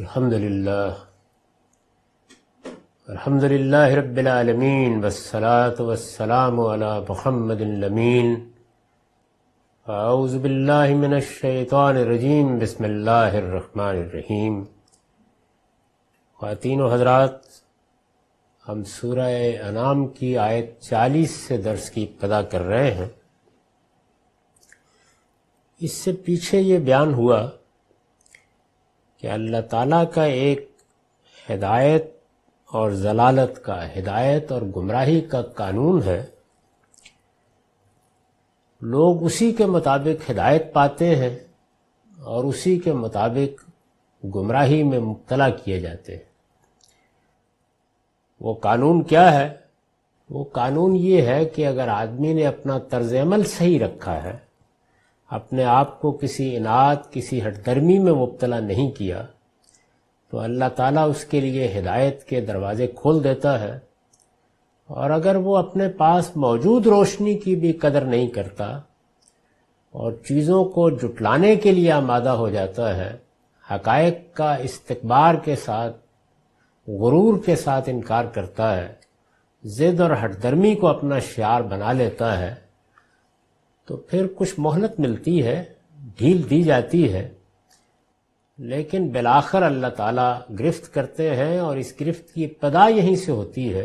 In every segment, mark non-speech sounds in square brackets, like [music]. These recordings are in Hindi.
الحمد لله الحمد لله رب العالمين والصلاة والسلام على محمد الأمين أعوذ بالله من الشيطان الرجيم بسم الله الرحمن الرحيم و खातिन हजरात हम सूरह अनाम की आयत 40 से दर्स की इब्तदा कर रहे हैं इससे पीछे ये बयान हुआ कि अल्लाह ताला का एक हिदायत और जलालत का हिदायत और गुमराही का कानून है लोग उसी के मुताबिक हिदायत पाते हैं और उसी के मुताबिक गुमराही में मुबतला किए जाते हैं वो कानून क्या है वो कानून ये है कि अगर आदमी ने अपना तर्ज अमल सही रखा है अपने आप को किसी इनात किसी हटदर्मी में मुबतला नहीं किया तो अल्लाह ताला उसके लिए हिदायत के दरवाज़े खोल देता है और अगर वो अपने पास मौजूद रोशनी की भी कदर नहीं करता और चीज़ों को जुटलाने के लिए आमादा हो जाता है हकायक का इस्तकबार के साथ गुरूर के साथ इनकार करता है ज़िद और हटदर्मी को अपना शार बना लेता है तो फिर कुछ मोहनत मिलती है ढील दी जाती है लेकिन बिलाखर अल्लाह ताला गिरफ्त करते हैं और इस गिरफ्त की इब्तदा यहीं से होती है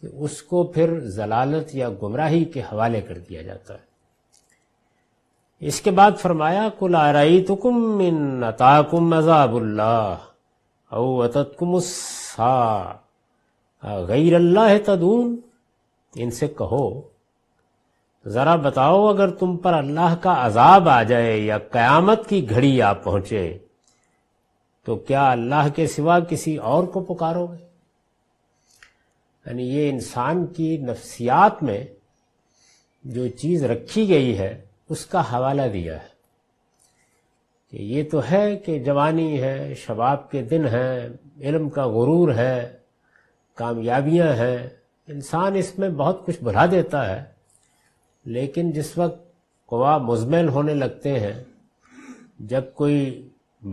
कि उसको फिर जलालत या गुमराही के हवाले कर दिया जाता है इसके बाद फरमाया कुल आरई कुम इन अताकुम मजाबुल्ला गैर अल्लाह तदून इनसे कहो જરા બતાવો અગર તુમ પર અલ્લાહ કા આઝાબ આ જાયે يا કયામત કી ઘડીયા પહોંચે તો ક્યા અલ્લાહ કે સિવા કિસી ઓર કો પુકારोगे અન યે ઇન્સાન કી નફસિયાત મેં જો ચીઝ રખી ગઈ હૈ uska હવાલા દિયા હૈ કે યે તો હૈ કે જવાની હૈ શબাব કે દિન હૈ ઇલમ કા ગુરુર હૈ કਾਮયાબીયા હૈ ઇન્સાન ઇસમે બહોત કુછ બુરા દેતા હૈ लेकिन जिस वक्त कवा मुजमैन होने लगते हैं जब कोई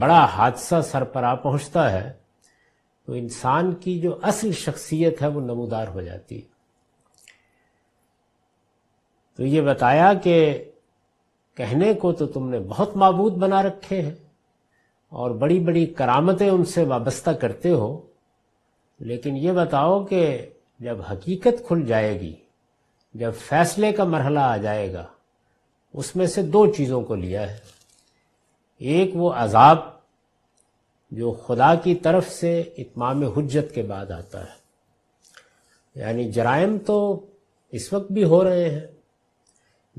बड़ा हादसा सर पर आ पहुंचता है तो इंसान की जो असल शख्सियत है वो नमोदार हो जाती है तो ये बताया कि कहने को तो तुमने बहुत मबूद बना रखे हैं और बड़ी बड़ी करामतें उनसे वाबस्ता करते हो लेकिन ये बताओ कि जब हकीकत खुल जाएगी जब फैसले का मरहला आ जाएगा उसमें से दो चीज़ों को लिया है एक वो अजाब जो खुदा की तरफ से इतमाम हजत के बाद आता है यानी जराइम तो इस वक्त भी हो रहे हैं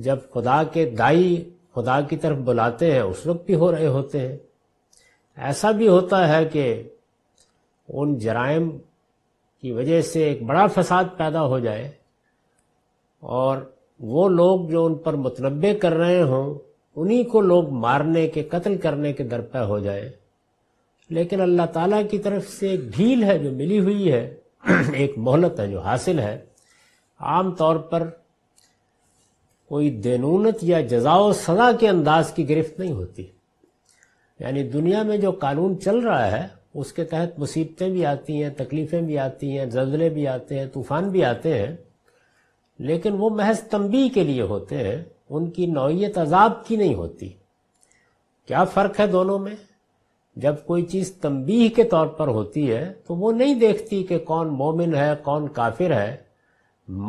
जब खुदा के दाई खुदा की तरफ बुलाते हैं उस वक्त भी हो रहे होते हैं ऐसा भी होता है कि उन जराइम की वजह से एक बड़ा फसाद पैदा हो जाए और वो लोग जो उन पर मतलबे कर रहे हों उन्हीं को लोग मारने के कत्ल करने के दर पर हो जाए लेकिन अल्लाह ताला की तरफ से एक ढील है जो मिली हुई है [clears throat] एक मोहलत है जो हासिल है आम तौर पर कोई देनूनत या जजाओ सजा के अंदाज की गिरफ्त नहीं होती यानी दुनिया में जो कानून चल रहा है उसके तहत मुसीबतें भी आती हैं तकलीफ़ें भी आती हैं जल्जले भी आते हैं तूफ़ान भी आते हैं लेकिन वो महज तंबी के लिए होते हैं उनकी नौीयत अजाब की नहीं होती क्या फ़र्क है दोनों में जब कोई चीज़ तंबी के तौर पर होती है तो वो नहीं देखती कि कौन मोमिन है कौन काफिर है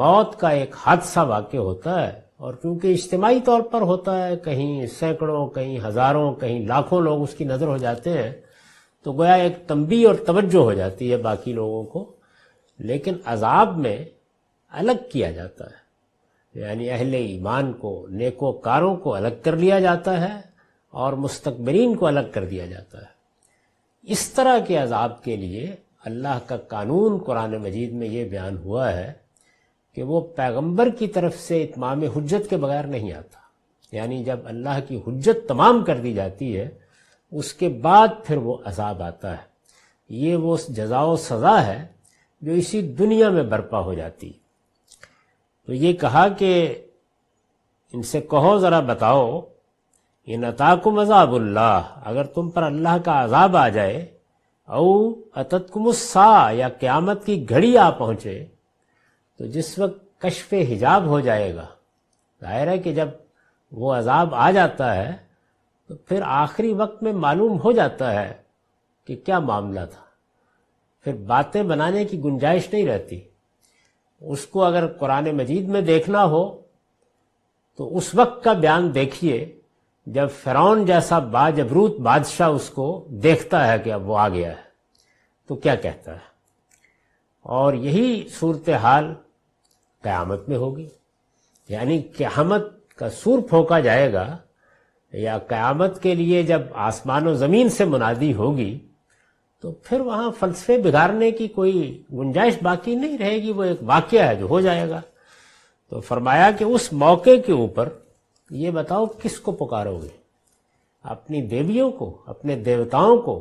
मौत का एक हादसा वाक़ होता है और क्योंकि इज्तमाही तौर पर होता है कहीं सैकड़ों कहीं हज़ारों कहीं लाखों लोग उसकी नज़र हो जाते हैं तो गोया एक तंबी और तवज्जो हो जाती है बाकी लोगों को लेकिन अजाब में अलग किया जाता है यानी अहले ईमान को नेकोकारों को अलग कर लिया जाता है और मुस्तकबरीन को अलग कर दिया जाता है इस तरह के अजाब के लिए अल्लाह का कानून कुरान मजीद में ये बयान हुआ है कि वो पैगंबर की तरफ से इतमाम हजत के बगैर नहीं आता यानी जब अल्लाह की हजत तमाम कर दी जाती है उसके बाद फिर वो अजाब आता है ये वो जजाओ सज़ा है जो इसी दुनिया में बर्पा हो जाती है तो ये कहा कि इनसे कहो ज़रा बताओ इन अताकुम अजाबुल्लाह अगर तुम पर अल्लाह का अजाब आ जाए औ अततकुमस्सा या क़्यामत की घड़ी आ पहुंचे तो जिस वक्त कशफ हिजाब हो जाएगा जाहिर है कि जब वो अजाब आ जाता है तो फिर आखिरी वक्त में मालूम हो जाता है कि क्या मामला था फिर बातें बनाने की गुंजाइश नहीं रहती उसको अगर कुरान मजीद में देखना हो तो उस वक्त का बयान देखिए जब फिरौन जैसा बाजबरूत बादशाह उसको देखता है कि अब वो आ गया है तो क्या कहता है और यही सूरत हाल क्यामत में होगी यानी क्यामत का सुर फोंका जाएगा या क्यामत के लिए जब आसमान व ज़मीन से मुनादी होगी तो फिर वहां फलसफे बिगाड़ने की कोई गुंजाइश बाकी नहीं रहेगी वो एक वाक्य है जो हो जाएगा तो फरमाया कि उस मौके के ऊपर ये बताओ किसको पुकारोगे अपनी देवियों को अपने देवताओं को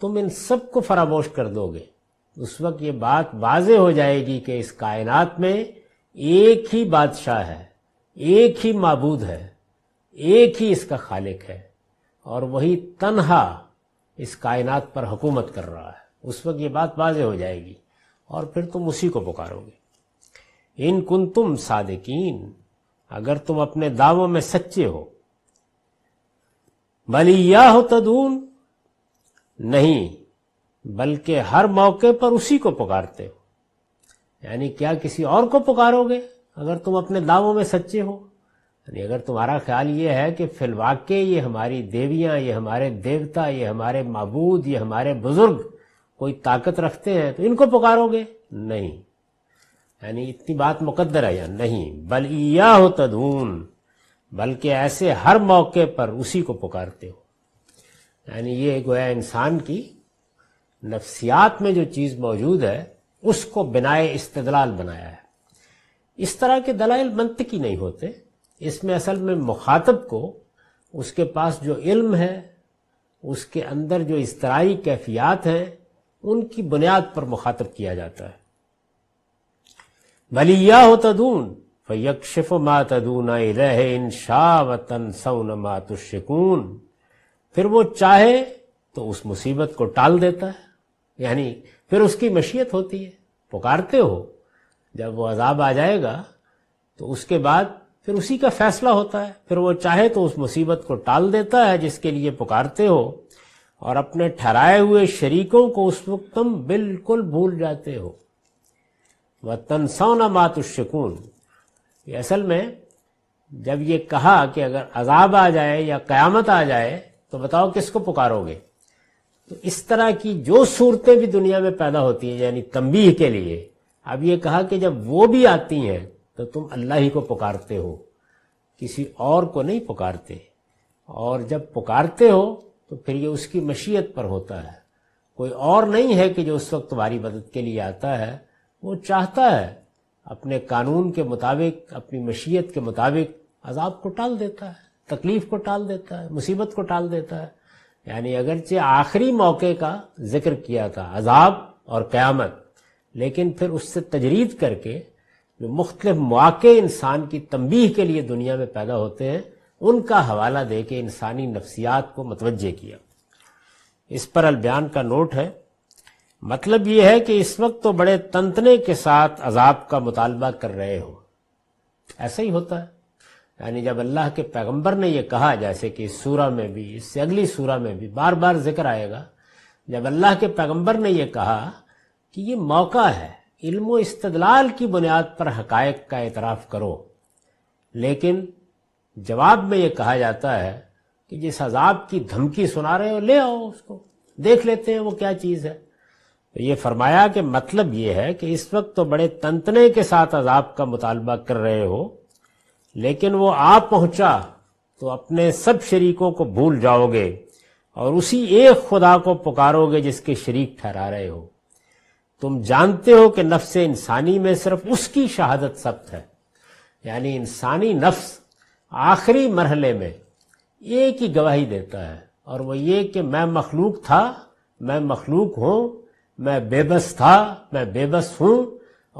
तुम इन सबको फरामोश कर दोगे उस वक्त ये बात वाजे हो जाएगी कि इस कायनात में एक ही बादशाह है एक ही मबूद है एक ही इसका खालिक है और वही तनहा इस कायनात पर हुकूमत कर रहा है उस वक्त ये बात वाजे हो जाएगी और फिर तुम उसी को पुकारोगे इन कुन तुम सादकिन अगर तुम अपने दावों में सच्चे हो भली या हो तदून नहीं बल्कि हर मौके पर उसी को पुकारते हो यानी क्या किसी और को पुकारोगे अगर तुम अपने दावों में सच्चे हो यानी अगर तुम्हारा ख्याल ये है कि फिलवाके ये हमारी देवियां ये हमारे देवता ये हमारे मबूद ये हमारे बुजुर्ग कोई ताकत रखते हैं तो इनको पुकारोगे नहीं यानी इतनी बात मुकद्दर है या नहीं बल या हो तदून बल्कि ऐसे हर मौके पर उसी को पुकारते हो यानी ये गोया इंसान की नफ्सियात में जो चीज़ मौजूद है उसको बिनाए इस्तदलाल बनाया है इस तरह के दलाइल मंत की नहीं होते इसमें असल में मुखातब को उसके पास जो इल्म है उसके अंदर जो इसतराई कैफियात हैं उनकी बुनियाद पर मुखातब किया जाता है भलिया हो तदून फिफ मा तदून इन शावतन व मातुशिकून फिर वो चाहे तो उस मुसीबत को टाल देता है यानी फिर उसकी मशीयत होती है पुकारते हो जब वो अजाब आ जाएगा तो उसके बाद फिर उसी का फैसला होता है फिर वो चाहे तो उस मुसीबत को टाल देता है जिसके लिए पुकारते हो और अपने ठहराए हुए शरीकों को उस वक्त तुम बिल्कुल भूल जाते हो वह तनसौना मात शकून असल में जब ये कहा कि अगर अजाब आ जाए या कयामत आ जाए तो बताओ किसको पुकारोगे तो इस तरह की जो सूरतें भी दुनिया में पैदा होती हैं यानी तंबीह के लिए अब ये कहा कि जब वो भी आती हैं तो तुम अल्लाह ही को पुकारते हो किसी और को नहीं पुकारते और जब पुकारते हो तो फिर ये उसकी मशीयत पर होता है कोई और नहीं है कि जो उस वक्त तुम्हारी मदद के लिए आता है वो चाहता है अपने कानून के मुताबिक अपनी मशीयत के मुताबिक अजाब को टाल देता है तकलीफ को टाल देता है मुसीबत को टाल देता है यानी अगरचे आखिरी मौके का जिक्र किया था अजाब और क़्यामत लेकिन फिर उससे तजरीद करके जो मुख्तलिफ मौके इंसान की तंबीह के लिए दुनिया में पैदा होते हैं उनका हवाला दे के इंसानी नफसियात को मतवजह किया इस पर अलबयान का नोट है मतलब यह है कि इस वक्त तो बड़े तंतने के साथ अजाब का मुतालबा कर रहे हो ऐसा ही होता है यानी जब अल्लाह के पैगंबर ने यह कहा जैसे कि इस सूरा में भी इससे अगली सूरा में भी बार बार जिक्र आएगा जब अल्लाह के पैगंबर ने यह कहा कि ये मौका है इल्म इस्तदलाल की बुनियाद पर हकायक का एतराफ़ करो लेकिन जवाब में ये कहा जाता है कि जिस अजाब की धमकी सुना रहे हो ले आओ उसको देख लेते हैं वो क्या चीज़ है तो ये फरमाया कि मतलब ये है कि इस वक्त तो बड़े तंतने के साथ अजाब का मुतालबा कर रहे हो लेकिन वो आ पहुंचा तो अपने सब शरीकों को भूल जाओगे और उसी एक खुदा को पुकारोगे जिसके शरीक ठहरा रहे हो तुम जानते हो कि नफ्स इंसानी में सिर्फ उसकी शहादत सख्त है यानी इंसानी नफ्स आखिरी मरहले में एक ही गवाही देता है और वो ये कि मैं मखलूक था मैं मखलूक हूं मैं बेबस था मैं बेबस हूं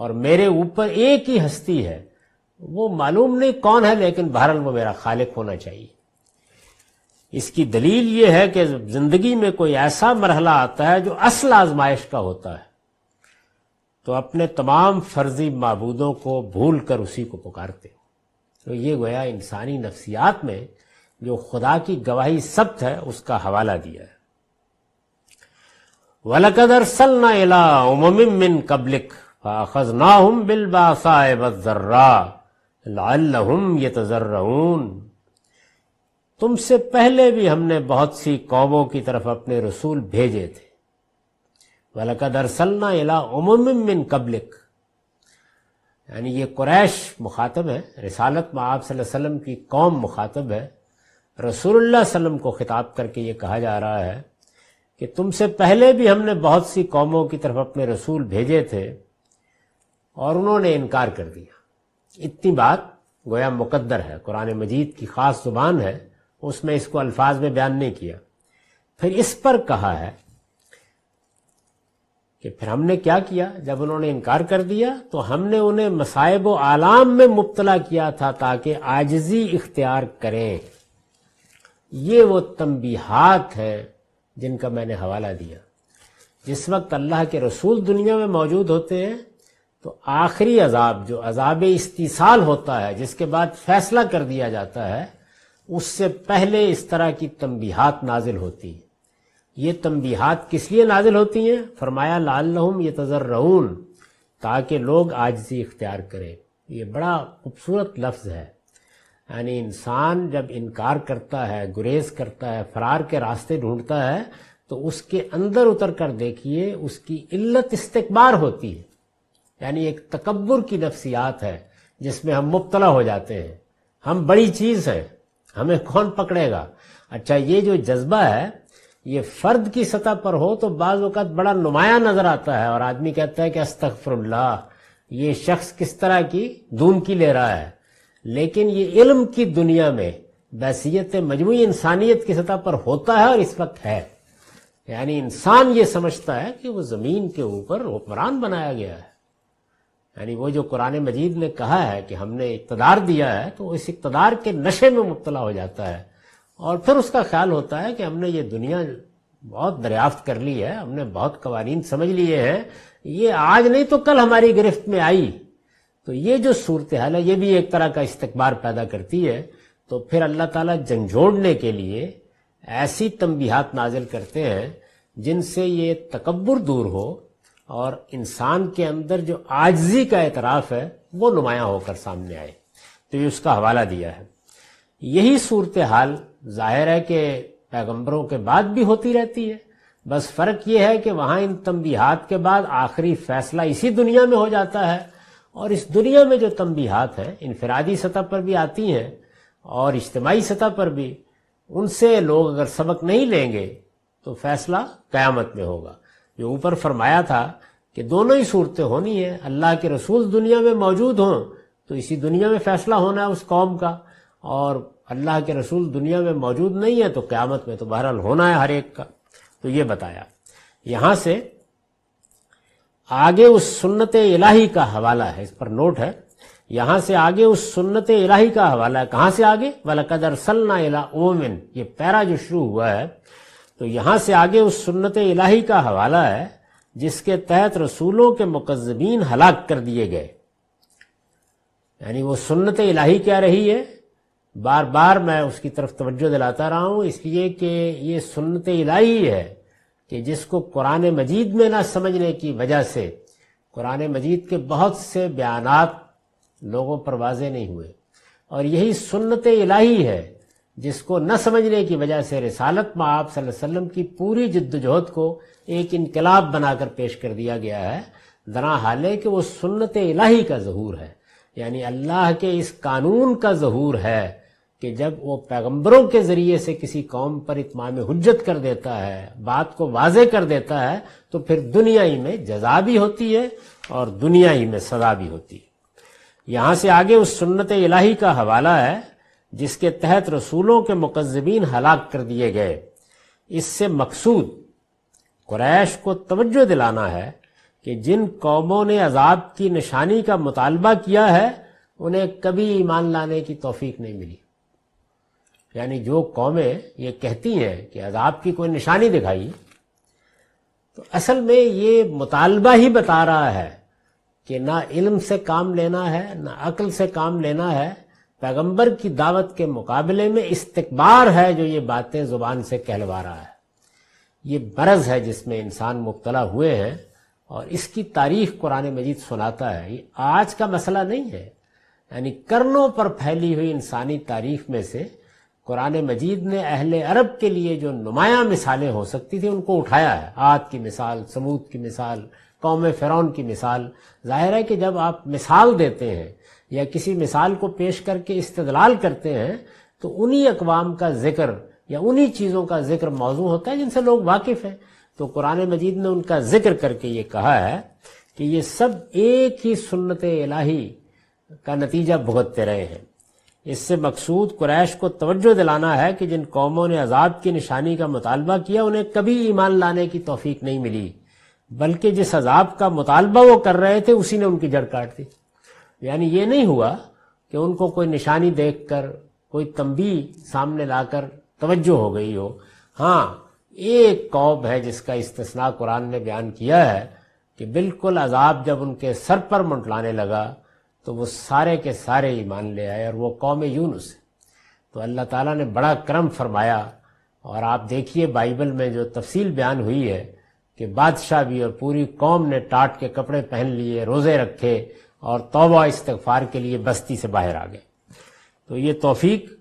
और मेरे ऊपर एक ही हस्ती है वो मालूम नहीं कौन है लेकिन बहरल वो मेरा खालिक होना चाहिए इसकी दलील ये है कि जिंदगी में कोई ऐसा मरहला आता है जो असल आजमाइश का होता है तो अपने तमाम फर्जी मबूदों को भूल कर उसी को पुकारते हो तो ये गोया इंसानी नफ्सियात में जो खुदा की गवाही सब्त है उसका हवाला दिया है वलकदर सलना उमिन कबलिक खजना हम बिलबासाबर्रा लाम ये तजर्रून तुमसे पहले भी हमने बहुत सी कौमों की तरफ अपने रसूल भेजे थे वलकद अरसलना इला उममिन कबलिक यानी ये कुरैश मुखातब है रिसालत में आप सल्लम की कौम मुखातब है रसूलुल्लाह सल्लम को ख़िताब करके ये कहा जा रहा है कि तुमसे पहले भी हमने बहुत सी कौमों की तरफ अपने रसूल भेजे थे और उन्होंने इनकार कर दिया इतनी बात गोया मुकद्दर है कुरान मजीद की ख़ास ज़ुबान है उसमें इसको अल्फाज में बयान नहीं किया फिर इस पर कहा है कि फिर हमने क्या किया जब उन्होंने इनकार कर दिया तो हमने उन्हें मसायब आलाम में मुबतला किया था ताकि आजजी इख्तियार करें ये वो तंबीहात हैं जिनका मैंने हवाला दिया जिस वक्त अल्लाह के रसूल दुनिया में मौजूद होते हैं तो आखिरी अजाब जो अजाब इस्तीसाल होता है जिसके बाद फैसला कर दिया जाता है उससे पहले इस तरह की तंबीहात नाजिल होती है ये तंबीहात किस लिए नाजिल होती हैं फरमाया लालहम ये तजर्रऊन ताकि लोग आजजी इख्तियार करें ये बड़ा खूबसूरत लफ्ज़ है यानी इंसान जब इनकार करता है गुरेज करता है फरार के रास्ते ढूंढता है तो उसके अंदर उतर कर देखिए उसकी इल्लत इस्तकबार होती है यानी एक तकबर की नफसियात है जिसमें हम मुबतला हो जाते हैं हम बड़ी चीज़ है हमें कौन पकड़ेगा अच्छा ये जो जज्बा है ये फर्द की सतह पर हो तो बाज अवत बड़ा नुमाया नजर आता है और आदमी कहता है कि अस्तफरल्ला ये शख्स किस तरह की धूम की ले रहा है लेकिन ये इल्म की दुनिया में बैसीत मजमू इंसानियत की सतह पर होता है और इस वक्त है यानी इंसान ये समझता है कि वो जमीन के ऊपर हुक्मरान बनाया गया है यानी वो जो कुरान मजीद ने कहा है कि हमने इकतदार दिया है तो इस इकतदार के नशे में मुबतला हो जाता है और फिर उसका ख्याल होता है कि हमने ये दुनिया बहुत दरियाफ्त कर ली है हमने बहुत कवानीन समझ लिए हैं ये आज नहीं तो कल हमारी गिरफ्त में आई तो ये जो सूरत हाल है ये भी एक तरह का इस्तकबार पैदा करती है तो फिर अल्लाह ताला झंझोड़ने के लिए ऐसी तंबीहात नाजिल करते हैं जिनसे ये तकबर दूर हो और इंसान के अंदर जो आजजी का एतराफ़ है वो नुमाया होकर सामने आए तो ये उसका हवाला दिया है यही सूरत हाल जाहिर है कि पैगंबरों के बाद भी होती रहती है बस फर्क यह है कि वहां इन तंबीहात के बाद आखिरी फैसला इसी दुनिया में हो जाता है और इस दुनिया में जो तंबीहात हैं इनफरादी सतह पर भी आती हैं और इज्तमाही सतह पर भी उनसे लोग अगर सबक नहीं लेंगे तो फैसला कयामत में होगा जो ऊपर फरमाया था कि दोनों ही सूरतें होनी है अल्लाह के रसूल दुनिया में मौजूद हों तो इसी दुनिया में फैसला होना है उस कौम का और अल्लाह के रसूल दुनिया में मौजूद नहीं है तो क़्यामत में तो बहरहाल होना है हर एक का तो ये बताया यहाँ से आगे उस सुन्नत इलाही का हवाला है इस पर नोट है यहां से आगे उस सुन्नत इलाही का हवाला है कहां से आगे वाला कदर सलना इला ओमिन ये पैरा जो शुरू हुआ है तो यहां से आगे उस सुन्नत इलाही का हवाला है जिसके तहत रसूलों के मुकजमीन हलाक कर दिए गए यानी वो सुन्नत इलाही क्या रही है बार बार मैं उसकी तरफ तवज्जो दिलाता रहा हूँ इसलिए कि ये सुनत इलाही है कि जिसको कुरान मजीद में ना समझने की वजह से कुरान मजीद के बहुत से बयान लोगों पर वाजे नहीं हुए और यही सुनत इलाही है जिसको न समझने की वजह से रिसालत में आप वसल्लम की पूरी जद्दोजहद को एक इनकलाब बनाकर पेश कर दिया गया है दरा हाल कि वो सुनत इलाही का जहूर है यानी अल्लाह के इस कानून का जहूर है कि जब वो पैगंबरों के ज़रिए से किसी कौम पर इतमाम हजत कर देता है बात को वाजे कर देता है तो फिर दुनिया ही में जजा भी होती है और दुनिया ही में सजा भी होती है यहां से आगे उस सुन्नत इलाही का हवाला है जिसके तहत रसूलों के मुकजमीन हलाक कर दिए गए इससे मकसूद क्रैश को तवज्जो दिलाना है कि जिन कौमों ने अजाब की निशानी का मुतालबा किया है उन्हें कभी ईमान लाने की तोफीक नहीं मिली यानी जो कौमें ये कहती हैं कि अजाब की कोई निशानी दिखाई तो असल में ये मुतालबा ही बता रहा है कि ना इल्म से काम लेना है ना अक्ल से काम लेना है पैगंबर की दावत के मुकाबले में इस्तकबार है जो ये बातें जुबान से कहलवा रहा है ये बरस है जिसमें इंसान मुबतला हुए हैं और इसकी तारीख कुरान मजीद सुनाता है ये आज का मसला नहीं है यानी करनों पर फैली हुई इंसानी तारीख में से कुरान मजीद ने अहल अरब के लिए जो नुमाया मिसालें हो सकती थी उनको उठाया है आद की मिसाल समूद की मिसाल कौम फ़िरौन की मिसाल जाहिर है कि जब आप मिसाल देते हैं या किसी मिसाल को पेश करके इस्तलाल करते हैं तो उन्हीं अकवाम का जिक्र या उन्हीं चीज़ों का जिक्र मौजू होता है जिनसे लोग वाकिफ़ हैं तो कुरान मजीद ने उनका जिक्र करके ये कहा है कि ये सब एक ही सुन्नत इलाही का नतीजा भुगतते रहे हैं इससे मकसूद कुरैश को तवज्जो दिलाना है कि जिन कौमों ने अजाब की निशानी का मुतालबा किया उन्हें कभी ईमान लाने की तोफीक नहीं मिली बल्कि जिस अजाब का मुतालबा वो कर रहे थे उसी ने उनकी जड़ काट दी यानी ये नहीं हुआ कि उनको कोई निशानी देख कर कोई तंबी सामने लाकर तवज्जो हो गई हो हाँ एक कौम है जिसका इस्तना कुरान ने बयान किया है कि बिल्कुल अजाब जब उनके सर पर मुंटलाने लगा तो वो सारे के सारे ही मान ले आए और वो कौम यूनुस है तो अल्लाह ताला ने बड़ा क्रम फरमाया और आप देखिए बाइबल में जो तफसील बयान हुई है कि बादशाह भी और पूरी कौम ने टाट के कपड़े पहन लिए रोज़े रखे और तोबा इस्तफार के लिए बस्ती से बाहर आ गए तो ये तोफीक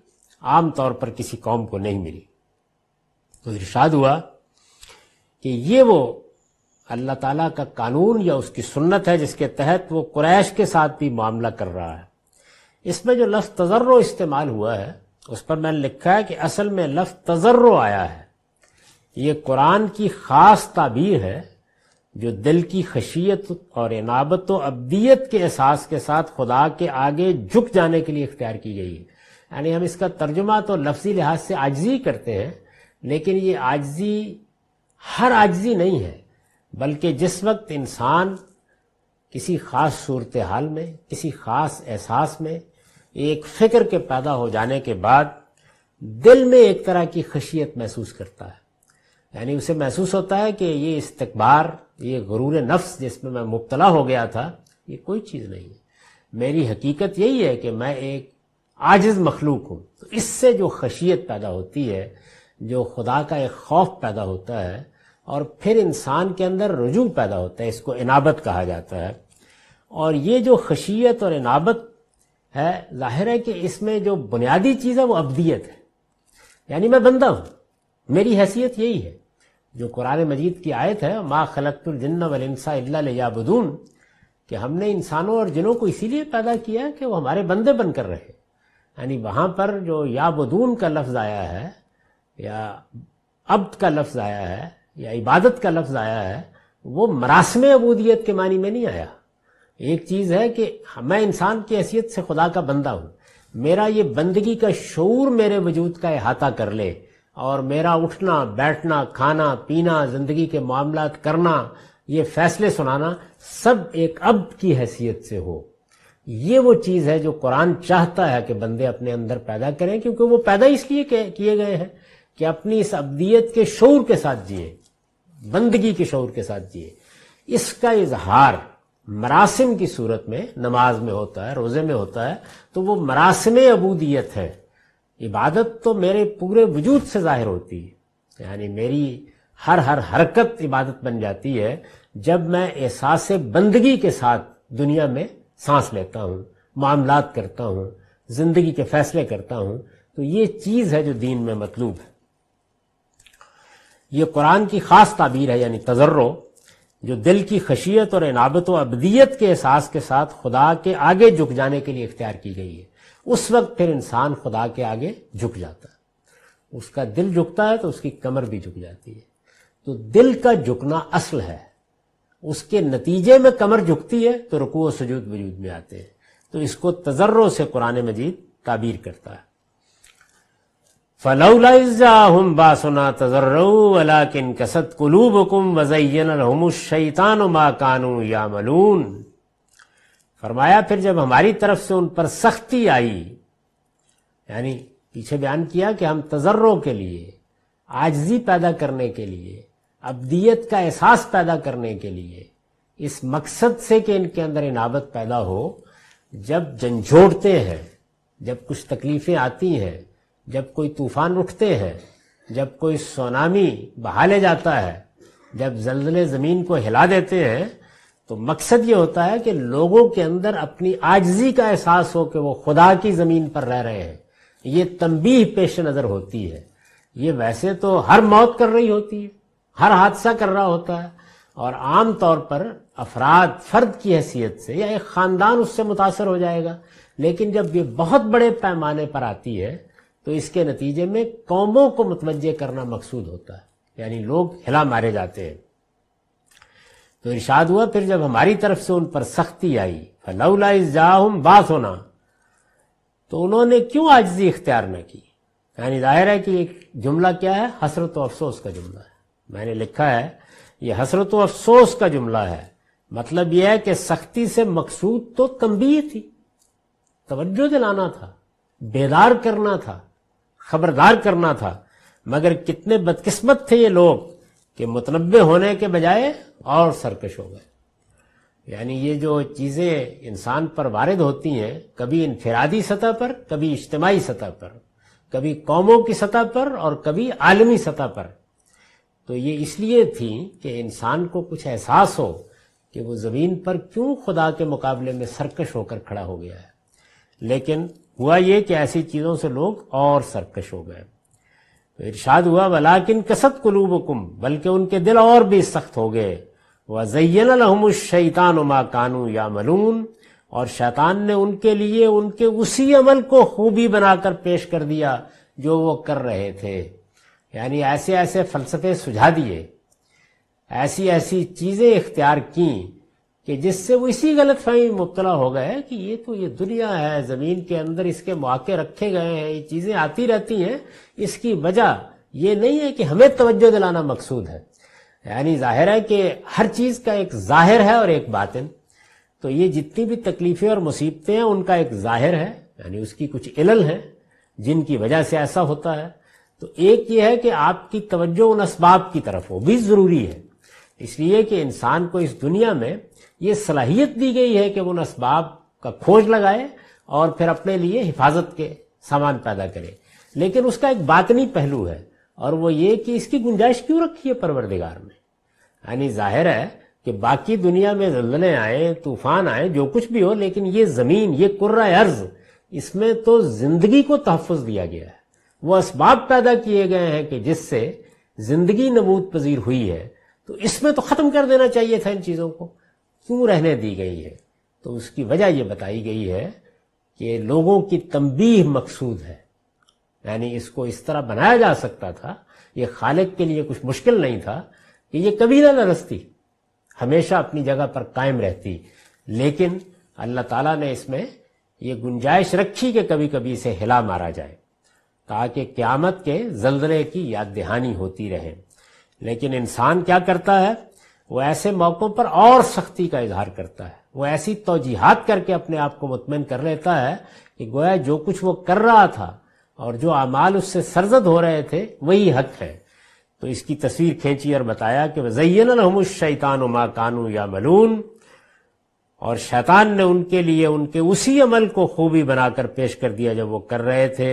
आम तौर पर किसी कौम को नहीं मिली तो इर्शाद हुआ कि ये वो अल्लाह ताला का कानून या उसकी सुन्नत है जिसके तहत वो कुरैश के साथ भी मामला कर रहा है इसमें जो लफ्ज़ तजर्रो इस्तेमाल हुआ है उस पर मैंने लिखा है कि असल में लफ्ज़ तजर्रो आया है ये कुरान की ख़ास ताबीर है जो दिल की खशियत और इनाबत व अब्दियत के एहसास के साथ खुदा के आगे झुक जाने के लिए इख्तियार की गई है यानी हम इसका तर्जुमा तो लफ्जी लिहाज से आजजी करते हैं लेकिन ये आजजी हर आजजी नहीं है बल्कि जिस वक्त इंसान किसी ख़ास सूरत हाल में किसी ख़ास एहसास में एक फ़िक्र के पैदा हो जाने के बाद दिल में एक तरह की खशियत महसूस करता है यानी उसे महसूस होता है कि ये इस्तबार ये गरूर नफ्स जिसमें मैं मुबतला हो गया था ये कोई चीज़ नहीं है मेरी हकीकत यही है कि मैं एक आजिज़ मखलूक हूँ तो इससे जो खशियत पैदा होती है जो खुदा का एक खौफ पैदा होता है और फिर इंसान के अंदर रुजू पैदा होता है इसको इनाबत कहा जाता है और ये जो खशियत और इनाबत है जाहिर है कि इसमें जो बुनियादी चीज़ है वो अबदियत है यानी मैं बंदा हूँ मेरी हैसियत यही है जो कुरान मजीद की आयत है माँ खलतुलजन्न वलसा याबदून कि हमने इंसानों और जिनों को इसीलिए पैदा किया कि वो हमारे बंदे बनकर रहे यानी वहाँ पर जो याबदून का लफ्ज़ आया है या अब्द का लफ्ज़ आया है या इबादत का लफ्ज़ आया है वो मरासम अबूदियत के मानी में नहीं आया एक चीज़ है कि मैं इंसान की हैसियत से खुदा का बंदा हूं मेरा ये बंदगी का शूर मेरे वजूद का अहाता कर ले और मेरा उठना बैठना खाना पीना ज़िंदगी के मामला करना ये फैसले सुनाना सब एक अब की हैसियत से हो ये वो चीज़ है जो कुरान चाहता है कि बंदे अपने अंदर पैदा करें क्योंकि वो पैदा इसलिए किए गए हैं कि अपनी इस अब्दियत के शौर के साथ जिए बंदगी के शौर के साथ जिए इसका इजहार मरासिम की सूरत में नमाज में होता है रोजे में होता है तो वो मरासम अबूदियत है इबादत तो मेरे पूरे वजूद से जाहिर होती है यानी मेरी हर हर हरकत इबादत बन जाती है जब मैं एहसास बंदगी के साथ दुनिया में सांस लेता हूँ मामलात करता हूँ ज़िंदगी के फैसले करता हूँ तो ये चीज़ है जो दीन में मतलूब है ये कुरान की खास ताबीर है यानी तजर्रो जो दिल की खशियत और इनाबत अबदियत के एहसास के साथ खुदा के आगे झुक जाने के लिए इख्तियार की गई है उस वक्त फिर इंसान खुदा के आगे झुक जाता है उसका दिल झुकता है तो उसकी कमर भी झुक जाती है तो दिल का झुकना असल है उसके नतीजे में कमर झुकती है तो रुकू सजूद वजूद में आते हैं तो इसको तजर्रों से कुरान मजीद ताबीर करता है फ़लौलाइजाहम बासना फरमाया फिर जब हमारी तरफ से उन पर सख्ती आई यानी पीछे बयान किया कि हम तजर्रों के लिए आजजी पैदा करने के लिए अबदियत का एहसास पैदा करने के लिए इस मकसद से कि इनके अंदर इनाबत पैदा हो जब झंझोड़ते हैं जब कुछ तकलीफें आती हैं जब कोई तूफान उठते हैं जब कोई सोनामी बहा ले जाता है जब जल्जले ज़मीन को हिला देते हैं तो मकसद ये होता है कि लोगों के अंदर अपनी आजजी का एहसास हो कि वो खुदा की ज़मीन पर रह रहे हैं ये तमबीह पेश नज़र होती है ये वैसे तो हर मौत कर रही होती है हर हादसा कर रहा होता है और आम तौर पर अफराद फर्द की हैसियत से या एक ख़ानदान उससे मुतासर हो जाएगा लेकिन जब ये बहुत बड़े पैमाने पर आती है तो इसके नतीजे में कौमों को मतवजह करना मकसूद होता है यानी लोग हिला मारे जाते हैं तो इर्शाद हुआ फिर जब हमारी तरफ से उन पर सख्ती आई फलौला इजाहम बास होना तो उन्होंने क्यों आजजी इख्तियार न की यानी जाहिर है कि एक जुमला क्या है हसरत अफसोस का जुमला है मैंने लिखा है ये हसरत अफसोस का जुमला है मतलब यह है कि सख्ती से मकसूद तो तंबी थी तवज्जो दिलाना था बेदार करना था खबरदार करना था मगर कितने बदकिस्मत थे ये लोग कि मुतनबे होने के बजाय और सरकश हो गए यानी ये जो चीज़ें इंसान पर वारद होती हैं कभी इनफरादी सतह पर कभी इज्तमाही सतह पर कभी कौमों की सतह पर और कभी आलमी सतह पर तो ये इसलिए थी कि इंसान को कुछ एहसास हो कि वो ज़मीन पर क्यों खुदा के मुकाबले में सरकश होकर खड़ा हो गया है लेकिन हुआ ये कि ऐसी चीज़ों से लोग और सरकश हो गए तो इर्शाद हुआ किन कसत कुलूबकुम बल्कि उनके दिल और भी सख्त हो गए वजैन शैतान उमा कानू या मलून और शैतान ने उनके लिए उनके उसी अमल को खूबी बनाकर पेश कर दिया जो वो कर रहे थे यानी ऐसे ऐसे फलसफे सुझा दिए ऐसी ऐसी चीज़ें इख्तियार कीं कि जिससे वो इसी गलत फहमी मुबतला हो गए कि ये तो ये दुनिया है ज़मीन के अंदर इसके मौके रखे गए हैं ये चीज़ें आती रहती हैं इसकी वजह ये नहीं है कि हमें तवज्जो दिलाना मकसूद है यानी जाहिर है कि हर चीज़ का एक जाहिर है और एक बातिन तो ये जितनी भी तकलीफ़ें और मुसीबतें हैं उनका एक जाहिर है यानी उसकी कुछ इलल है जिनकी वजह से ऐसा होता है तो एक ये है कि आपकी तवज्जो उन इसबाब की तरफ हो भी ज़रूरी है इसलिए कि इंसान को इस दुनिया में ये सलाहियत दी गई है कि उन इसबाब का खोज लगाए और फिर अपने लिए हिफाजत के सामान पैदा करे लेकिन उसका एक बातनी पहलू है और वो ये कि इसकी गुंजाइश क्यों रखी है परवरदिगार में यानी जाहिर है कि बाकी दुनिया में जल्दने आए तूफान आए जो कुछ भी हो लेकिन ये जमीन ये कुर्रा अर्ज इसमें तो जिंदगी को तहफ़ दिया गया है वह इसबाब पैदा किए गए हैं कि जिससे जिंदगी नबूद पजीर हुई है तो इसमें तो ख़त्म कर देना चाहिए था इन चीज़ों को क्यों रहने दी गई है तो उसकी वजह यह बताई गई है कि लोगों की तंबीह मकसूद है यानी इसको इस तरह बनाया जा सकता था ये खालिक के लिए कुछ मुश्किल नहीं था कि ये कभी ना नरसती हमेशा अपनी जगह पर कायम रहती लेकिन अल्लाह ताला ने इसमें ये गुंजाइश रखी कि कभी कभी इसे हिला मारा जाए ताकि क्यामत के जल्दले की याद दहानी होती रहे लेकिन इंसान क्या करता है वो ऐसे मौक़ों पर और सख्ती का इजहार करता है वो ऐसी तोजीहात करके अपने आप को मुतमिन कर लेता है कि गोया जो कुछ वो कर रहा था और जो अमाल उससे सरजद हो रहे थे वही हक है तो इसकी तस्वीर खींची और बताया कि वजयन शैतान मा कानू या मलून और शैतान ने उनके लिए उनके उसी अमल को खूबी बनाकर पेश कर दिया जब वो कर रहे थे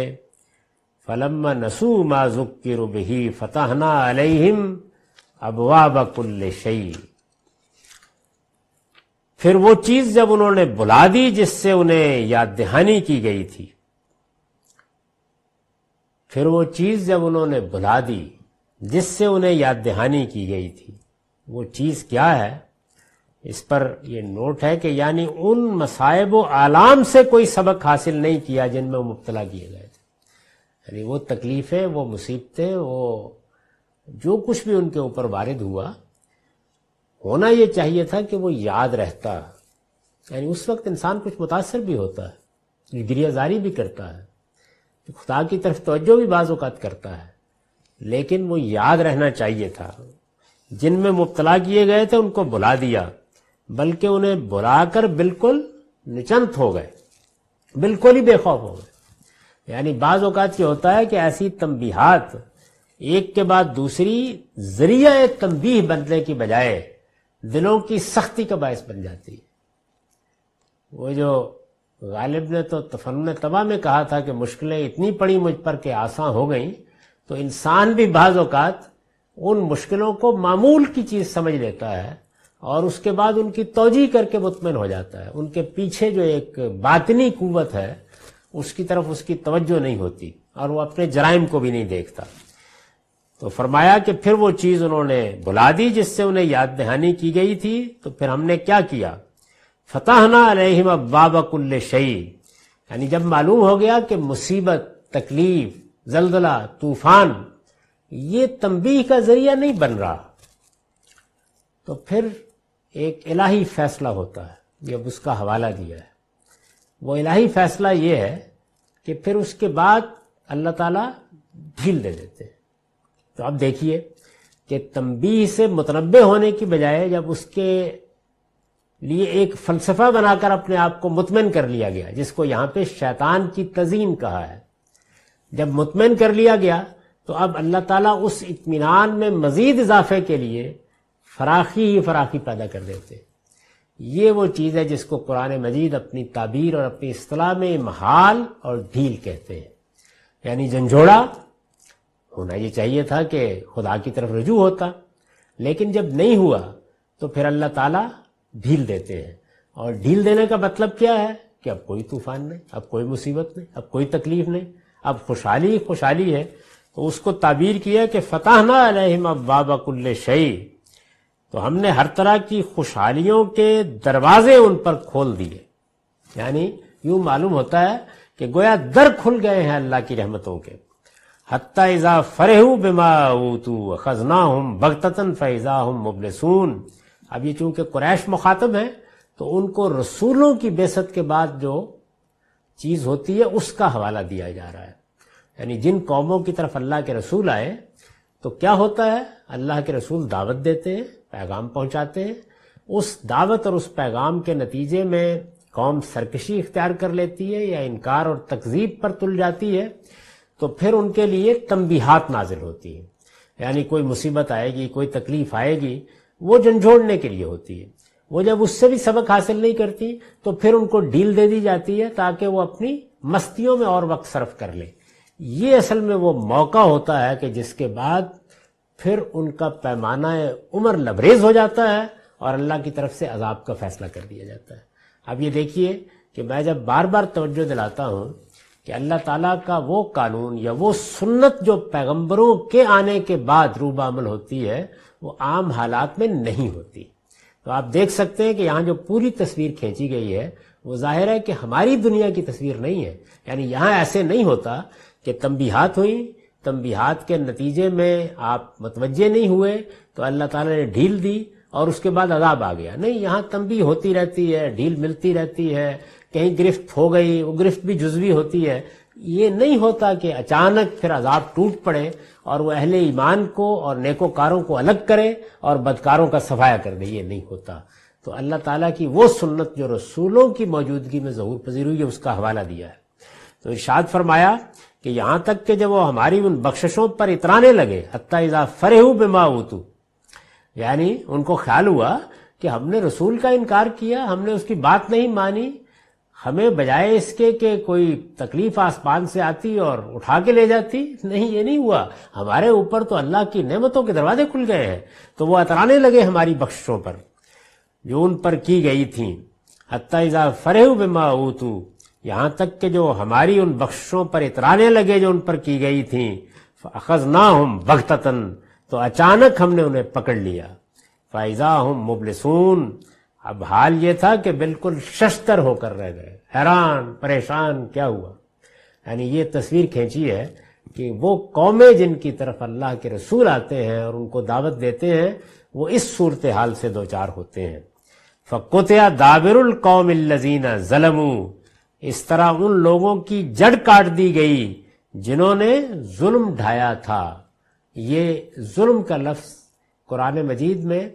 फलम नसू माजुक की रुबही फतहना अलहिम अबवा बकुल्ले शई फिर वो चीज जब उन्होंने बुला दी जिससे उन्हें याद दहानी की गई थी फिर वो चीज जब उन्होंने बुला दी जिससे उन्हें याद दहानी की गई थी वो चीज क्या है इस पर यह नोट है कि यानी उन मसायब आलाम से कोई सबक हासिल नहीं किया जिनमें वो मुबतला किए गए थे यानी वो तकलीफें वो मुसीबतें वो जो कुछ भी उनके ऊपर वारिद हुआ होना यह चाहिए था कि वो याद रहता यानी उस वक्त इंसान कुछ मुतासर भी होता है गिरियाजारी भी करता है खुदा की तरफ तोज्जो भी बाज़ करता है लेकिन वो याद रहना चाहिए था जिनमें मुबतला किए गए थे उनको बुला दिया बल्कि उन्हें बुलाकर बिल्कुल निचंत हो गए बिल्कुल ही बेखौफ हो गए यानी बाज़ात ये होता है कि ऐसी तमबीहात एक के बाद दूसरी जरिया तंबीह बनने की बजाय दिलों की सख्ती का बायस बन जाती है वो जो गालिब ने तो तफन तबाह में कहा था कि मुश्किलें इतनी पड़ी मुझ पर कि आसान हो गई तो इंसान भी बाज़ अवकात उन मुश्किलों को मामूल की चीज़ समझ लेता है और उसके बाद उनकी तोजी करके मुतमिन हो जाता है उनके पीछे जो एक बातनी कुवत है उसकी तरफ उसकी तवज्जो नहीं होती और वो अपने जराइम को भी नहीं देखता तो फरमाया कि फिर वो चीज़ उन्होंने बुला दी जिससे उन्हें याद दहानी की गई थी तो फिर हमने क्या किया फतेहना अलहिम अब्बाबकुल्ल शई यानी जब मालूम हो गया कि मुसीबत तकलीफ जलजला तूफान ये तंबी का जरिया नहीं बन रहा तो फिर एक इलाही फैसला होता है ये अब उसका हवाला दिया है वो इलाही फैसला ये है कि फिर उसके बाद अल्लाह ताला ढील दे देते हैं तो आप देखिए कि तंबी से मुतनबे होने की बजाय जब उसके लिए एक फलसफा बनाकर अपने आप को मुतमिन कर लिया गया जिसको यहां पे शैतान की तजीन कहा है जब मुतमिन कर लिया गया तो अब अल्लाह ताला उस इतमान में मजीद इजाफे के लिए फराखी ही फराखी पैदा कर देते ये वो चीज़ है जिसको कुरान मजीद अपनी ताबीर और अपनी असलाह में महाल और ढील कहते हैं यानी झंझोड़ा होना ये चाहिए था कि खुदा की तरफ रजू होता लेकिन जब नहीं हुआ तो फिर अल्लाह ताला ढील देते हैं और ढील देने का मतलब क्या है कि अब कोई तूफान नहीं अब कोई मुसीबत नहीं अब कोई तकलीफ नहीं अब खुशहाली खुशहाली है तो उसको ताबीर किया कि फतेह ना अब बाबाकुल्ल शई तो हमने हर तरह की खुशहालियों के दरवाजे उन पर खोल दिए यानी यूं मालूम होता है कि गोया दर खुल गए हैं अल्लाह की रहमतों के हत्या इज़ा फरहू बिमा तू खजना हम बगतन फ़ैज़ा हम मुबलसून अब ये चूंकि कुरैश मुखातब है तो उनको रसूलों की बेसत के बाद जो चीज़ होती है उसका हवाला दिया जा रहा है यानी जिन कौमों की तरफ अल्लाह के रसूल आए तो क्या होता है अल्लाह के रसूल दावत देते हैं पैगाम पहुंचाते हैं उस दावत और उस पैगाम के नतीजे में कौम सरकशी इख्तियार कर लेती है या इनकार और तकजीब पर तुल जाती है तो फिर उनके लिए तंबीहात नाजिल होती है यानी कोई मुसीबत आएगी कोई तकलीफ आएगी वो झंझोड़ने के लिए होती है वो जब उससे भी सबक हासिल नहीं करती तो फिर उनको डील दे दी जाती है ताकि वो अपनी मस्तियों में और वक्त सर्फ कर ले ये असल में वो मौका होता है कि जिसके बाद फिर उनका पैमाना उम्र लबरेज हो जाता है और अल्लाह की तरफ से अजाब का फैसला कर दिया जाता है अब ये देखिए कि मैं जब बार बार तवज्जो दिलाता हूँ कि अल्लाह ताला का वो कानून या वो सुन्नत जो पैगंबरों के आने के बाद रूबामल होती है वो आम हालात में नहीं होती तो आप देख सकते हैं कि यहाँ जो पूरी तस्वीर खींची गई है वो जाहिर है कि हमारी दुनिया की तस्वीर नहीं है यानी यहाँ ऐसे नहीं होता कि तंबीहात हुई तंबीहात के नतीजे में आप मतवजे नहीं हुए तो अल्लाह ताला ने ढील दी और उसके बाद अदाब आ गया नहीं यहाँ तंबी होती रहती है ढील मिलती रहती है कहीं गिरफ्त हो गई वो गिरफ्त भी जुजवी होती है ये नहीं होता कि अचानक फिर अजाब टूट पड़े और वो अहले ईमान को और नेकोकारों को अलग करे और बदकारों का सफाया कर दे ये नहीं होता तो अल्लाह ताला की वो सुन्नत जो रसूलों की मौजूदगी में ज़हूर पजीर हुई है उसका हवाला दिया है तो इर्शाद फरमाया कि यहां तक कि जब वो हमारी उन बख्शिशों पर इतराने लगे हती इज़ा फरेहू बेमा यानी उनको ख्याल हुआ कि हमने रसूल का इनकार किया हमने उसकी बात नहीं मानी हमें बजाय इसके के कोई तकलीफ आसमान से आती और उठा के ले जाती नहीं ये नहीं हुआ हमारे ऊपर तो अल्लाह की नेमतों के दरवाजे खुल गए हैं तो वो अतराने लगे हमारी बख्शों पर जो उन पर की गई थी हत्या फरे फरेह बिमा यहाँ तक कि जो हमारी उन बख्शों पर इतराने लगे जो उन पर की गई थी अखज ना हम तो अचानक हमने उन्हें पकड़ लिया फाइजा हम मुबलसून अब हाल ये था कि बिल्कुल शस्तर होकर रह गए हैरान परेशान क्या हुआ यानी ये तस्वीर खींची है कि वो कौमें जिनकी तरफ अल्लाह के रसूल आते हैं और उनको दावत देते हैं वो इस सूरत हाल से दो चार होते हैं फ़कुतया दाबिरुल कौम लजीना जलमू इस तरह उन लोगों की जड़ काट दी गई जिन्होंने जुल्म ढाया था ये जुल्म का लफ्ज़ कुरान मजीद में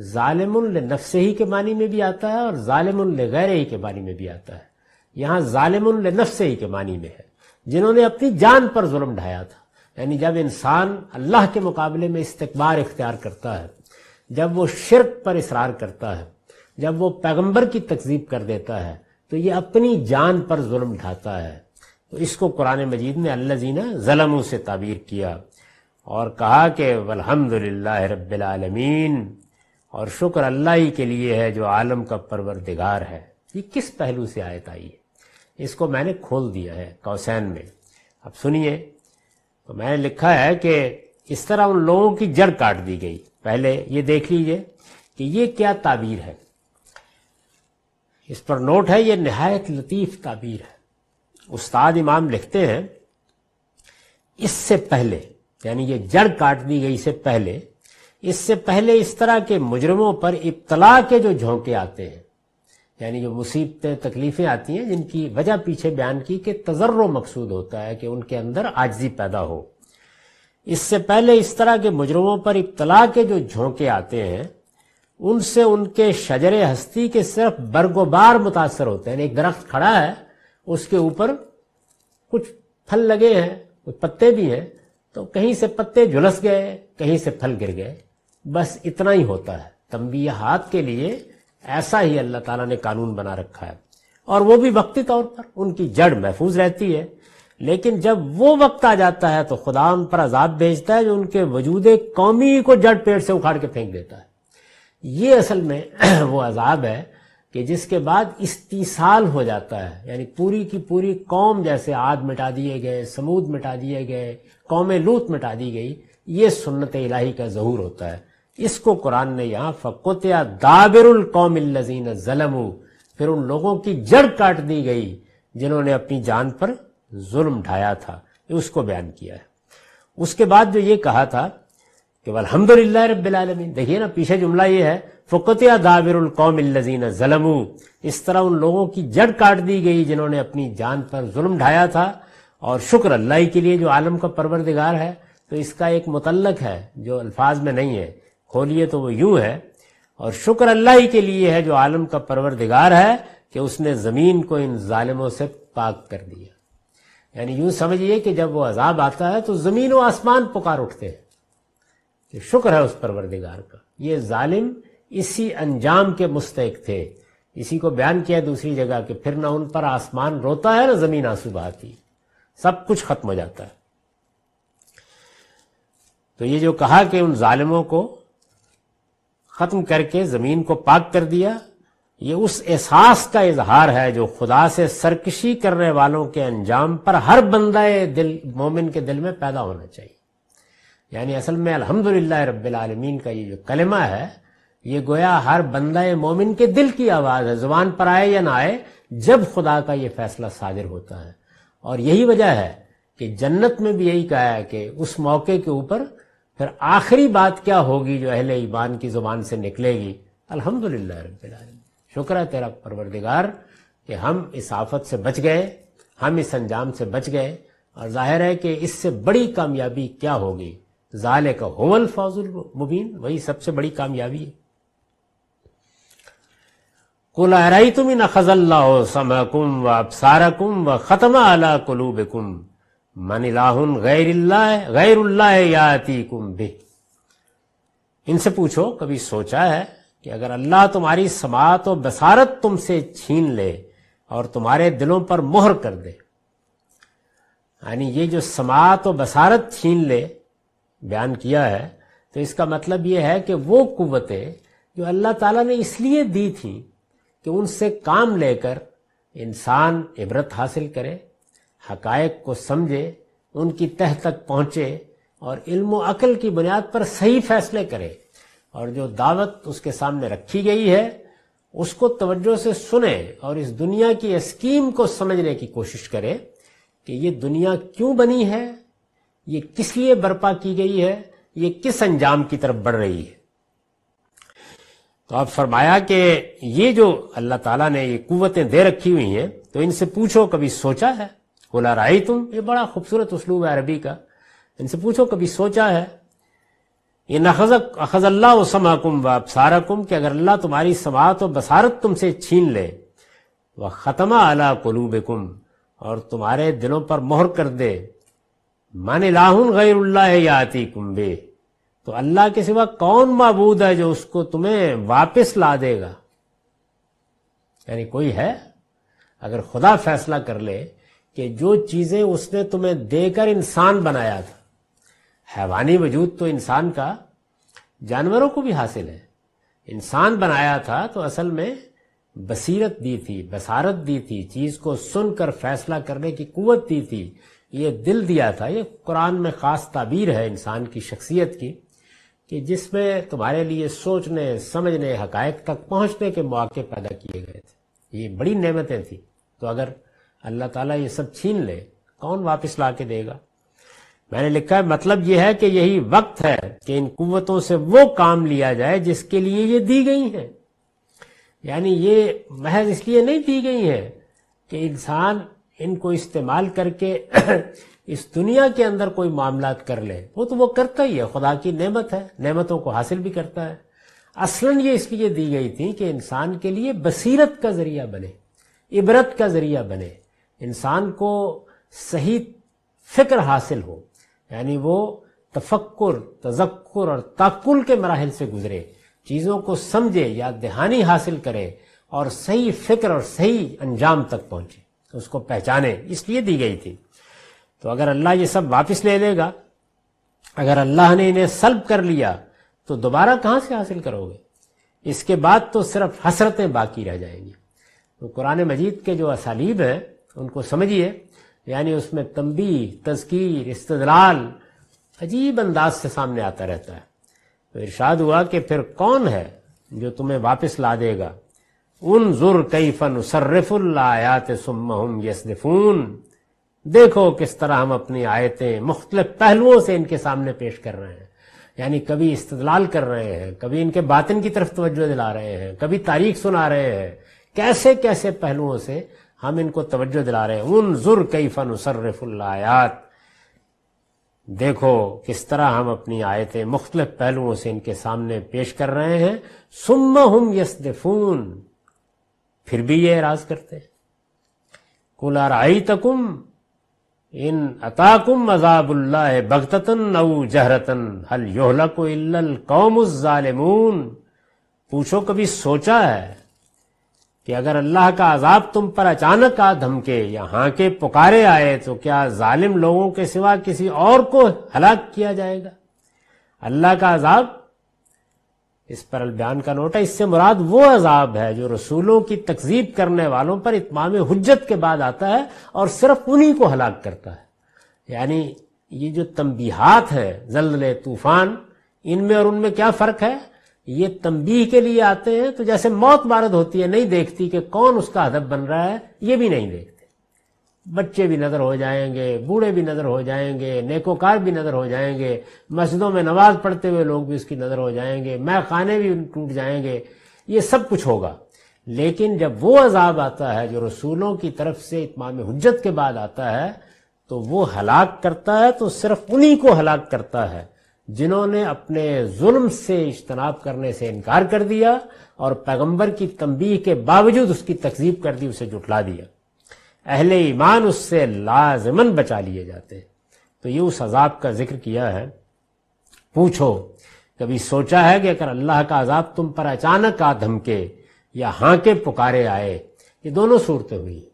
ालिमन नफ्स ही के मानी में भी आता है और ालिमन गैर ही के मानी में भी आता है यहाँ ालिमन नफ्स ही के मानी में है जिन्होंने अपनी जान पर जुल्म ढाया था यानी जब इंसान अल्लाह के मुकाबले में इस्तबार इख्तियार करता है जब वो शिरक पर इसरार करता है जब वो पैगम्बर की तकजीब कर देता है तो ये अपनी जान पर जुल्म ढाता है तो इसको कुरान मजीद ने अल्लाजीना जलमों से ताबीर किया और कहा कि वलहमद रबालमीन और शुक्र अल्लाह ही के लिए है जो आलम का परवरदिगार है ये किस पहलू से आयत आई है इसको मैंने खोल दिया है कौसैन में अब सुनिए तो मैंने लिखा है कि इस तरह उन लोगों की जड़ काट दी गई पहले ये देख लीजिए कि ये क्या ताबीर है इस पर नोट है ये नहायत लतीफ़ ताबीर है उस्ताद इमाम लिखते हैं इससे पहले यानी ये जड़ काट दी गई से पहले इससे पहले इस तरह के मुजरमों पर इब्तला के जो झोंके आते हैं यानी जो मुसीबतें तकलीफें आती हैं जिनकी वजह पीछे बयान की कि तजर्रो मकसूद होता है कि उनके अंदर आजजी पैदा हो इससे पहले इस तरह के मुजरमों पर इब्तला के जो झोंके आते हैं उनसे उनके शजर हस्ती के सिर्फ बरगोबार मुतासर होते हैं एक दरख्त खड़ा है उसके ऊपर कुछ फल लगे हैं कुछ पत्ते भी हैं तो कहीं से पत्ते झुलस गए कहीं से फल गिर गए बस इतना ही होता है हाथ के लिए ऐसा ही अल्लाह ताला ने कानून बना रखा है और वो भी वक्ती तौर पर उनकी जड़ महफूज रहती है लेकिन जब वो वक्त आ जाता है तो खुदा उन पर अजाब भेजता है जो उनके वजूद कौमी को जड़ पेड़ से उखाड़ के फेंक देता है ये असल में [clears throat] वो अजाब है कि जिसके बाद इस्तीसाल हो जाता है यानी पूरी की पूरी कौम जैसे आद मिटा दिए गए समूद मिटा दिए गए कौम लूत मिटा दी गई ये सुन्नत इलाही का जहूर होता है इसको कुरान ने यहां फकोत्या दाबिरुल कौमिल्लजीन जलम फिर उन लोगों की जड़ काट दी गई जिन्होंने अपनी जान पर जुल्म ढाया था उसको बयान किया है उसके बाद जो ये कहा था कि अलहमदुल्ला रबालमीन देखिए ना पीछे जुमला ये है फ़ुकतिया दाबिरुल कौमिल्लजीन जलम इस तरह उन लोगों की जड़ काट दी गई जिन्होंने अपनी जान पर जुल्म ढाया था और शुक्र अल्लाह के लिए जो आलम का परवरदिगार है तो इसका एक मुतलक है जो अल्फाज में नहीं है खोलिए तो वो यूं है और शुक्र अल्लाह ही के लिए है जो आलम का परवरदिगार है कि उसने ज़मीन को इन जालिमों से पाक कर दिया यानी यूं समझिए कि जब वो अजाब आता है तो ज़मीन व आसमान पुकार उठते हैं कि शुक्र है उस परवरदिगार का ये ालिम इसी अंजाम के मुस्तक थे इसी को बयान किया दूसरी जगह कि फिर ना उन पर आसमान रोता है ना ज़मीन आंसू बहाती सब कुछ खत्म हो जाता है तो ये जो कहा कि उन जालिमों को ख़त्म करके ज़मीन को पाक कर दिया ये उस एहसास का इजहार है जो खुदा से सरकशी करने वालों के अंजाम पर हर बंदा दिल मोमिन के दिल में पैदा होना चाहिए यानी असल में अल्हम्दुलिल्लाह रब्बिल का ये जो कलमा है ये गोया हर बंदा मोमिन के दिल की आवाज़ है जुबान पर आए या ना आए जब खुदा का ये फैसला साजिर होता है और यही वजह है कि जन्नत में भी यही कहा है कि उस मौके के ऊपर फिर आखिरी बात क्या होगी जो अहले ईमान की ज़ुबान से निकलेगी अल्हम्दुलिल्लाह रब्बिल आलमीन शुक्र है तेरा परवरदिगार कि हम इस आफत से बच गए हम इस अंजाम से बच गए और जाहिर है कि इससे बड़ी कामयाबी क्या होगी जाले का होवल फाजुल मुबीन वही सबसे बड़ी कामयाबी है कुल तुम इन खजल्ला समकुम व अबसारकुम व खतमा अला कुलूबकुम मन लाहुन गैर गैरुल्ला याती कुंभे इनसे पूछो कभी सोचा है कि अगर अल्लाह तुम्हारी समात और बसारत तुमसे छीन ले और तुम्हारे दिलों पर मोहर कर दे यानी ये जो समात और बसारत छीन ले बयान किया है तो इसका मतलब यह है कि वो कुतें जो अल्लाह ताला ने इसलिए दी थी कि उनसे काम लेकर इंसान इबरत हासिल करे हकायक को समझे उनकी तह तक पहुंचे और इल्म अकल की बुनियाद पर सही फैसले करे और जो दावत उसके सामने रखी गई है उसको तवज्जो से सुने और इस दुनिया की स्कीम को समझने की कोशिश करे कि ये दुनिया क्यों बनी है ये किस लिए बर्पा की गई है ये किस अंजाम की तरफ बढ़ रही है तो आप फरमाया कि ये जो अल्लाह ताला ने ये कुवतें दे रखी हुई हैं तो इनसे पूछो कभी सोचा है कोला राई तुम ये बड़ा खूबसूरत उसलूब है अरबी का इनसे पूछो कभी सोचा है ये नखज अखज अल्लाह व कि अगर अल्लाह तुम्हारी समात और बसारत तुमसे छीन ले वह ख़तमा अला कुम और तुम्हारे दिलों पर मोहर कर दे मान लाहुन गैरुल्लाह याती कुंबे तो अल्लाह के सिवा कौन मबूद है जो उसको तुम्हें वापस ला देगा यानी कोई है अगर खुदा फैसला कर ले कि जो चीजें उसने तुम्हें देकर इंसान बनाया था हैवानी वजूद तो इंसान का जानवरों को भी हासिल है इंसान बनाया था तो असल में बसीरत दी थी बसारत दी थी चीज को सुनकर फैसला करने की कुवत दी थी ये दिल दिया था ये कुरान में खास ताबीर है इंसान की शख्सियत की कि जिसमें तुम्हारे लिए सोचने समझने हकायक तक पहुंचने के मौके पैदा किए गए थे ये बड़ी नेमतें थी तो अगर अल्लाह ताला ये सब छीन ले कौन वापस ला के देगा मैंने लिखा है मतलब यह है कि यही वक्त है कि इन कुतों से वो काम लिया जाए जिसके लिए ये दी गई हैं यानी ये महज इसलिए नहीं दी गई है कि इंसान इनको इस्तेमाल करके [clears throat] इस दुनिया के अंदर कोई मामला कर ले वो तो वो करता ही है खुदा की नेमत है नेमतों को हासिल भी करता है असलन ये इसलिए दी गई थी कि इंसान के लिए बसीरत का जरिया बने इबरत का जरिया बने इंसान को सही फिक्र हासिल हो यानी वो तफक्र तजक्र और तकुल के मराहल से गुजरे चीज़ों को समझे या दहानी हासिल करे और सही फिक्र और सही अंजाम तक पहुंचे उसको पहचाने इसलिए दी गई थी तो अगर अल्लाह ये सब वापस ले लेगा अगर अल्लाह ने इन्हें सल्ब कर लिया तो दोबारा कहाँ से हासिल करोगे इसके बाद तो सिर्फ हसरतें बाकी रह जाएंगी तो कुरान मजीद के जो असालीब हैं उनको समझिए यानी उसमें तंबी तस्कीर इस्तलाल अजीब अंदाज से सामने आता रहता है तो इर्शाद हुआ कि फिर कौन है जो तुम्हें वापस ला देगा उन जुर कई फन सर्रफुल्लायात सुम यसदफून देखो किस तरह हम अपनी आयतें मुख्तलिफ पहलुओं से इनके सामने पेश कर रहे हैं यानी कभी इस्तलाल कर रहे हैं कभी इनके बातिन की तरफ तवज्जो दिला रहे हैं कभी तारीख सुना रहे हैं कैसे कैसे पहलुओं से हम इनको तवज्जो दिला रहे हैं उन जुर कई फन उसरफुल्लायात देखो किस तरह हम अपनी आयतें मुख्तलिफ पहलुओं से इनके सामने पेश कर रहे हैं सुम हम यसदफून फिर भी ये राज करते कुल हैं कुलाराई तकुम इन अताकुम अजाबुल्ला बगतन अऊ जहरतन हल योहला को इल्लल कौम पूछो कभी सोचा है कि अगर अल्लाह का अजाब तुम पर अचानक आ धमके या के पुकारे आए तो क्या जालिम लोगों के सिवा किसी और को हलाक किया जाएगा अल्लाह का अजाब इस पर बयान का नोट है इससे मुराद वो अजाब है जो रसूलों की तकजीब करने वालों पर इतमाम हजत के बाद आता है और सिर्फ उन्हीं को हलाक करता है यानी ये जो तमबीहात हैं जल्द तूफान इनमें और उनमें क्या फ़र्क है ये तंबी के लिए आते हैं तो जैसे मौत मारद होती है नहीं देखती कि कौन उसका अदब बन रहा है ये भी नहीं देखते बच्चे भी नजर हो जाएंगे बूढ़े भी नजर हो जाएंगे नेकोकार भी नजर हो जाएंगे मस्जिदों में नमाज पढ़ते हुए लोग भी उसकी नजर हो जाएंगे मैं खाने भी टूट जाएंगे ये सब कुछ होगा लेकिन जब वो अजाब आता है जो रसूलों की तरफ से इतमाम हजत के बाद आता है तो वो हलाक करता है तो सिर्फ उन्हीं को हलाक करता है जिन्होंने अपने जुल्म से इज्तनाब करने से इनकार कर दिया और पैगंबर की तंबी के बावजूद उसकी तकजीब कर दी उसे जुटला दिया अहले ईमान उससे लाजमन बचा लिए जाते हैं तो ये उस अजाब का जिक्र किया है पूछो कभी सोचा है कि अगर अल्लाह का अजाब तुम पर अचानक आ धमके या हाके पुकारे आए ये दोनों सूरतें हुई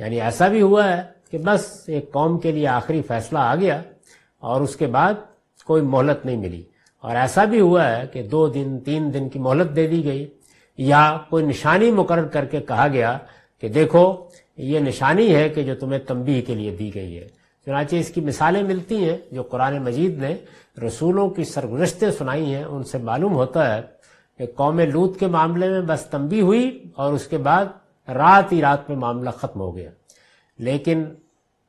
यानी ऐसा भी हुआ है कि बस एक कौम के लिए आखिरी फैसला आ गया और उसके बाद कोई मोहलत नहीं मिली और ऐसा भी हुआ है कि दो दिन तीन दिन की मोहलत दे दी गई या कोई निशानी मुकर करके कहा गया कि देखो ये निशानी है कि जो तुम्हें तंबी के लिए दी गई है चुनाचे इसकी मिसालें मिलती हैं जो कुरान मजीद ने रसूलों की सरगुजशतें सुनाई हैं उनसे मालूम होता है कि कौम लूत के मामले में बस तंबी हुई और उसके बाद रात ही रात में मामला ख़त्म हो गया लेकिन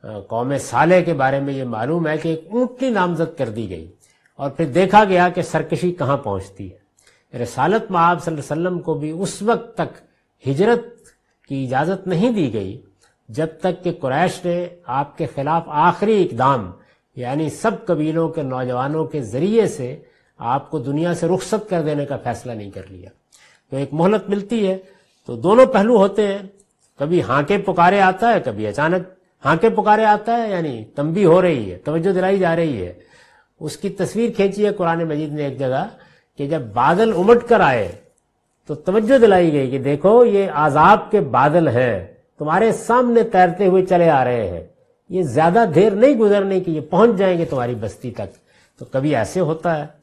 कौम साले के बारे में ये मालूम है कि एक ऊँटनी नामजद कर दी गई और फिर देखा गया कि सरकशी कहाँ पहुंचती है रसालत महाब वसल्लम को भी उस वक्त तक हिजरत की इजाज़त नहीं दी गई जब तक कि कुरैश ने आपके खिलाफ आखिरी इकदाम यानी सब कबीलों के नौजवानों के ज़रिए से आपको दुनिया से रुख्सत कर देने का फैसला नहीं कर लिया तो एक मोहलत मिलती है तो दोनों पहलू होते हैं कभी हाँके पुकारे आता है कभी अचानक हाके पुकारे आता है यानी तंबी हो रही है तवज्जो दिलाई जा रही है उसकी तस्वीर खींची है कुरान मजीद ने एक जगह कि जब बादल उमट कर आए तो तवज्जो दिलाई गई कि देखो ये आजाब के बादल हैं तुम्हारे सामने तैरते हुए चले आ रहे हैं ये ज्यादा देर नहीं गुजरने की ये पहुंच जाएंगे तुम्हारी बस्ती तक तो कभी ऐसे होता है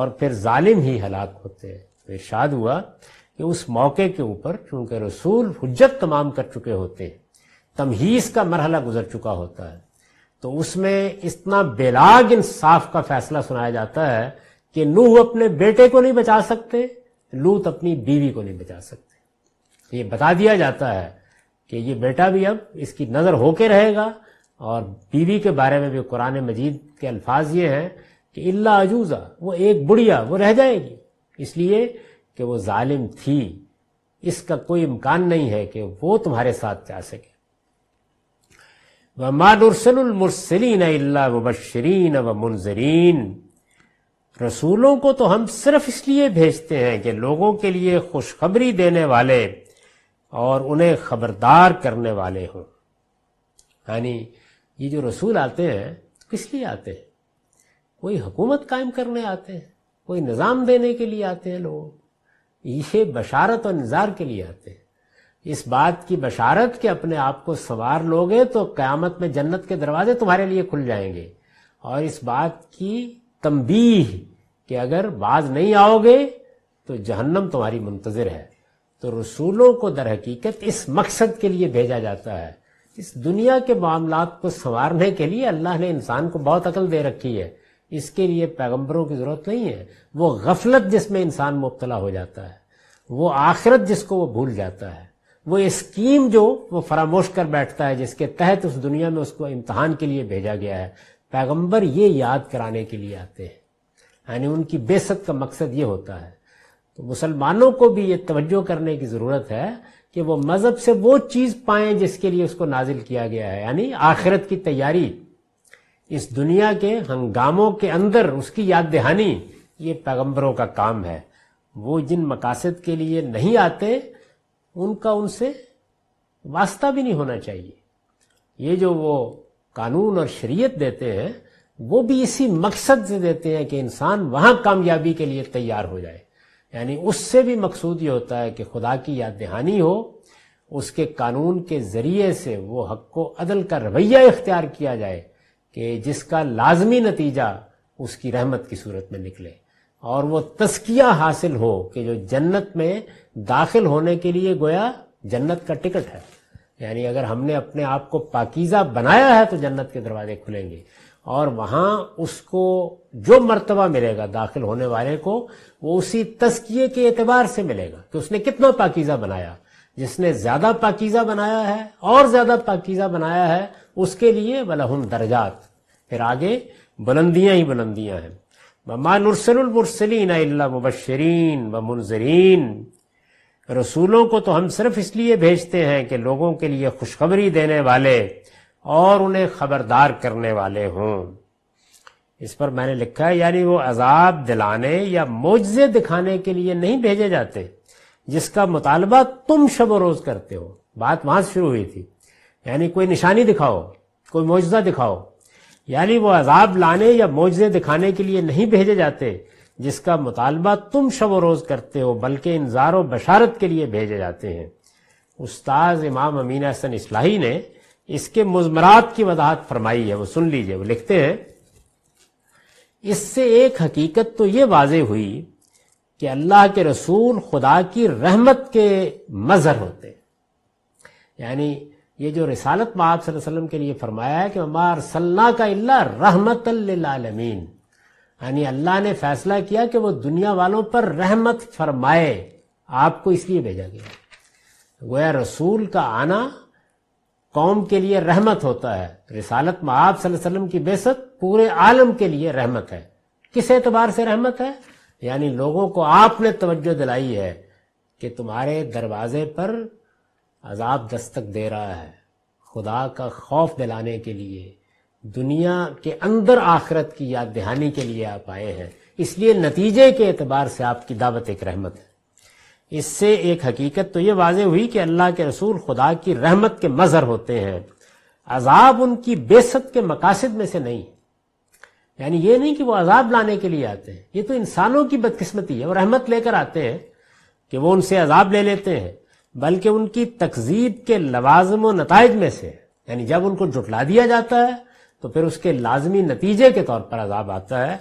और फिर जालिम ही हलाक होते हैं तो इर्शाद हुआ कि उस मौके के ऊपर चूंकि रसूल हजत तमाम कर चुके होते हैं तमहीज का मरहला गुजर चुका होता है तो उसमें इतना बेलाग इंसाफ का फैसला सुनाया जाता है कि नूह अपने बेटे को नहीं बचा सकते लूत अपनी बीवी को नहीं बचा सकते ये बता दिया जाता है कि ये बेटा भी अब इसकी नज़र होके रहेगा और बीवी के बारे में भी कुरान मजीद के अल्फाज ये हैं कि इल्ला अजूज़ा वो एक बुढ़िया वो रह जाएगी इसलिए कि वो जालिम थी इसका कोई इम्कान नहीं है कि वो तुम्हारे साथ जा सके व मानुरसलमरसलिन मुबशरीन व मुनजरीन रसूलों को तो हम सिर्फ इसलिए भेजते हैं कि लोगों के लिए खुशखबरी देने वाले और उन्हें खबरदार करने वाले हों यानी ये जो रसूल आते हैं किस लिए आते हैं कोई हुकूमत कायम करने आते हैं कोई निज़ाम देने के लिए आते हैं लोग ये बशारत और निज़ार के लिए आते हैं इस बात की बशारत कि अपने आप को संवार लोगे तो क़यामत में जन्नत के दरवाजे तुम्हारे लिए खुल जाएंगे और इस बात की तमबी कि अगर बाज नहीं आओगे तो जहन्नम तुम्हारी मुंतजर है तो रसूलों को दर हकीकत इस मकसद के लिए भेजा जाता है इस दुनिया के मामला को संवारने के लिए अल्लाह ने इंसान को बहुत अकल दे रखी है इसके लिए पैगंबरों की जरूरत नहीं है वो गफलत जिसमें इंसान मुबतला हो जाता है वो आखिरत जिसको वो भूल जाता है वो स्कीम जो वो फरामोश कर बैठता है जिसके तहत उस दुनिया में उसको इम्तहान के लिए भेजा गया है पैगंबर ये याद कराने के लिए आते हैं यानी उनकी बेसत का मकसद ये होता है तो मुसलमानों को भी ये तवज्जो करने की ज़रूरत है कि वो मज़हब से वो चीज़ पाए जिसके लिए उसको नाजिल किया गया है यानी आखिरत की तैयारी इस दुनिया के हंगामों के अंदर उसकी याद दहानी ये पैगम्बरों का काम है वो जिन मकासद के लिए नहीं आते उनका उनसे वास्ता भी नहीं होना चाहिए ये जो वो कानून और शरीयत देते हैं वो भी इसी मकसद से देते हैं कि इंसान वहां कामयाबी के लिए तैयार हो जाए यानी उससे भी मकसूद ये होता है कि खुदा की याद दहानी हो उसके कानून के जरिए से वो हक को अदल का रवैया इख्तियार किया जाए कि जिसका लाजमी नतीजा उसकी रहमत की सूरत में निकले और वो तस्किया हासिल हो कि जो जन्नत में दाखिल होने के लिए गोया जन्नत का टिकट है यानी अगर हमने अपने आप को पाकिजा बनाया है तो जन्नत के दरवाजे खुलेंगे और वहां उसको जो मर्तबा मिलेगा दाखिल होने वाले को वो उसी तस्किए के एतबार से मिलेगा कि उसने कितना पाकिजा बनाया जिसने ज्यादा पाकिजा बनाया है और ज्यादा पाकिजा बनाया है उसके लिए वलहम दर्जात फिर आगे बुलंदियां ही बुलंदियां हैं मानुरसलमरसलिन मुबशरीन व मुनजरीन रसूलों को तो हम सिर्फ इसलिए भेजते हैं कि लोगों के लिए खुशखबरी देने वाले और उन्हें खबरदार करने वाले हों इस पर मैंने लिखा है यानी वो अजाब दिलाने या मोजे दिखाने के लिए नहीं भेजे जाते जिसका मुतालबा तुम शब रोज करते हो बात वहां से शुरू हुई थी यानी कोई निशानी दिखाओ कोई मोजा दिखाओ यानी वो अजाब लाने या मोजे दिखाने के लिए नहीं भेजे जाते जिसका मुतालबा तुम शब रोज़ करते हो बल्कि इंजार व बशारत के लिए भेजे जाते हैं उस्ताद इमाम अमीन हसन इसलाही ने इसके मुजमरात की वजाहत फरमाई है वो सुन लीजिए वो लिखते हैं इससे एक हकीकत तो ये वाज हुई कि अल्लाह के रसूल खुदा की रहमत के मज़हर होते यानी ये जो रिसालत में के लिए फरमाया है कि ममार सल्ला का अल्ला रहमत आलमीन यानी अल्लाह ने फैसला किया कि वो दुनिया वालों पर रहमत फरमाए आपको इसलिए भेजा गया गोया रसूल का आना कौम के लिए रहमत होता है रिसालत में आप वसल्लम की बेसत पूरे आलम के लिए रहमत है किस एतबार से रहमत है यानी लोगों को आपने तवज्जो दिलाई है कि तुम्हारे दरवाजे पर अजाब दस्तक दे रहा है खुदा का खौफ दिलाने के लिए दुनिया के अंदर आखिरत की याद दहानी के लिए आप आए हैं इसलिए नतीजे के एतबार से आपकी दावत एक रहमत है इससे एक हकीकत तो ये वाजे हुई कि अल्लाह के रसूल खुदा की रहमत के मजहर होते हैं अजाब उनकी बेसत के मकासद में से नहीं यानी ये नहीं कि वो अजाब लाने के लिए आते हैं ये तो इंसानों की बदकिस्मती है वो रहमत लेकर आते हैं कि वो उनसे अजाब ले लेते हैं बल्कि उनकी तकजीब के लवाजम नतज में से यानी जब उनको जुटला दिया जाता है तो फिर उसके लाजमी नतीजे के तौर पर अजाब आता है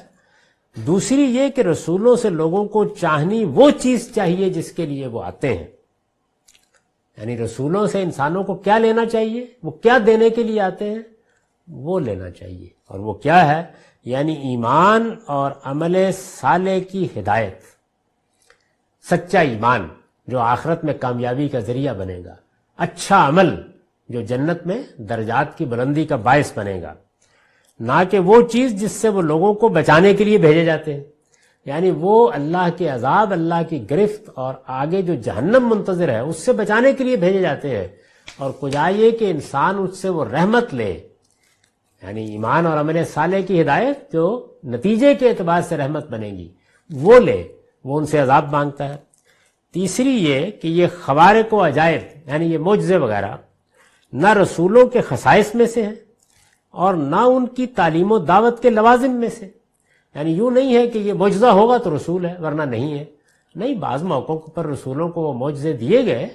दूसरी ये कि रसूलों से लोगों को चाहनी वो चीज चाहिए जिसके लिए वो आते हैं यानी रसूलों से इंसानों को क्या लेना चाहिए वो क्या देने के लिए आते हैं वो लेना चाहिए और वो क्या है यानी ईमान और अमल साले की हिदायत सच्चा ईमान जो आखरत में कामयाबी का जरिया बनेगा अच्छा अमल जो जन्नत में दर्जात की बुलंदी का बायस बनेगा ना कि वो चीज़ जिससे वो लोगों को बचाने के लिए भेजे जाते हैं यानी वो अल्लाह के अजाब अल्लाह की गिरफ्त और आगे जो जहन्नम मुंतजर है उससे बचाने के लिए भेजे जाते हैं और कुजाइए कि इंसान उससे वो रहमत ले यानी ईमान और अमन साले की हिदायत जो नतीजे के अतबार से रहमत बनेगी वो ले वो उनसे अजाब मांगता है तीसरी ये कि ये खबार को अजायब यानी ये मोजे वगैरह न रसूलों के खसाइस में से है और ना उनकी तालीम दावत के लवाजिम में से यानी यूं नहीं है कि ये मुजजा होगा तो रसूल है वरना नहीं है नहीं बाज़ मौक़ों पर रसूलों को मुजजे दिए गए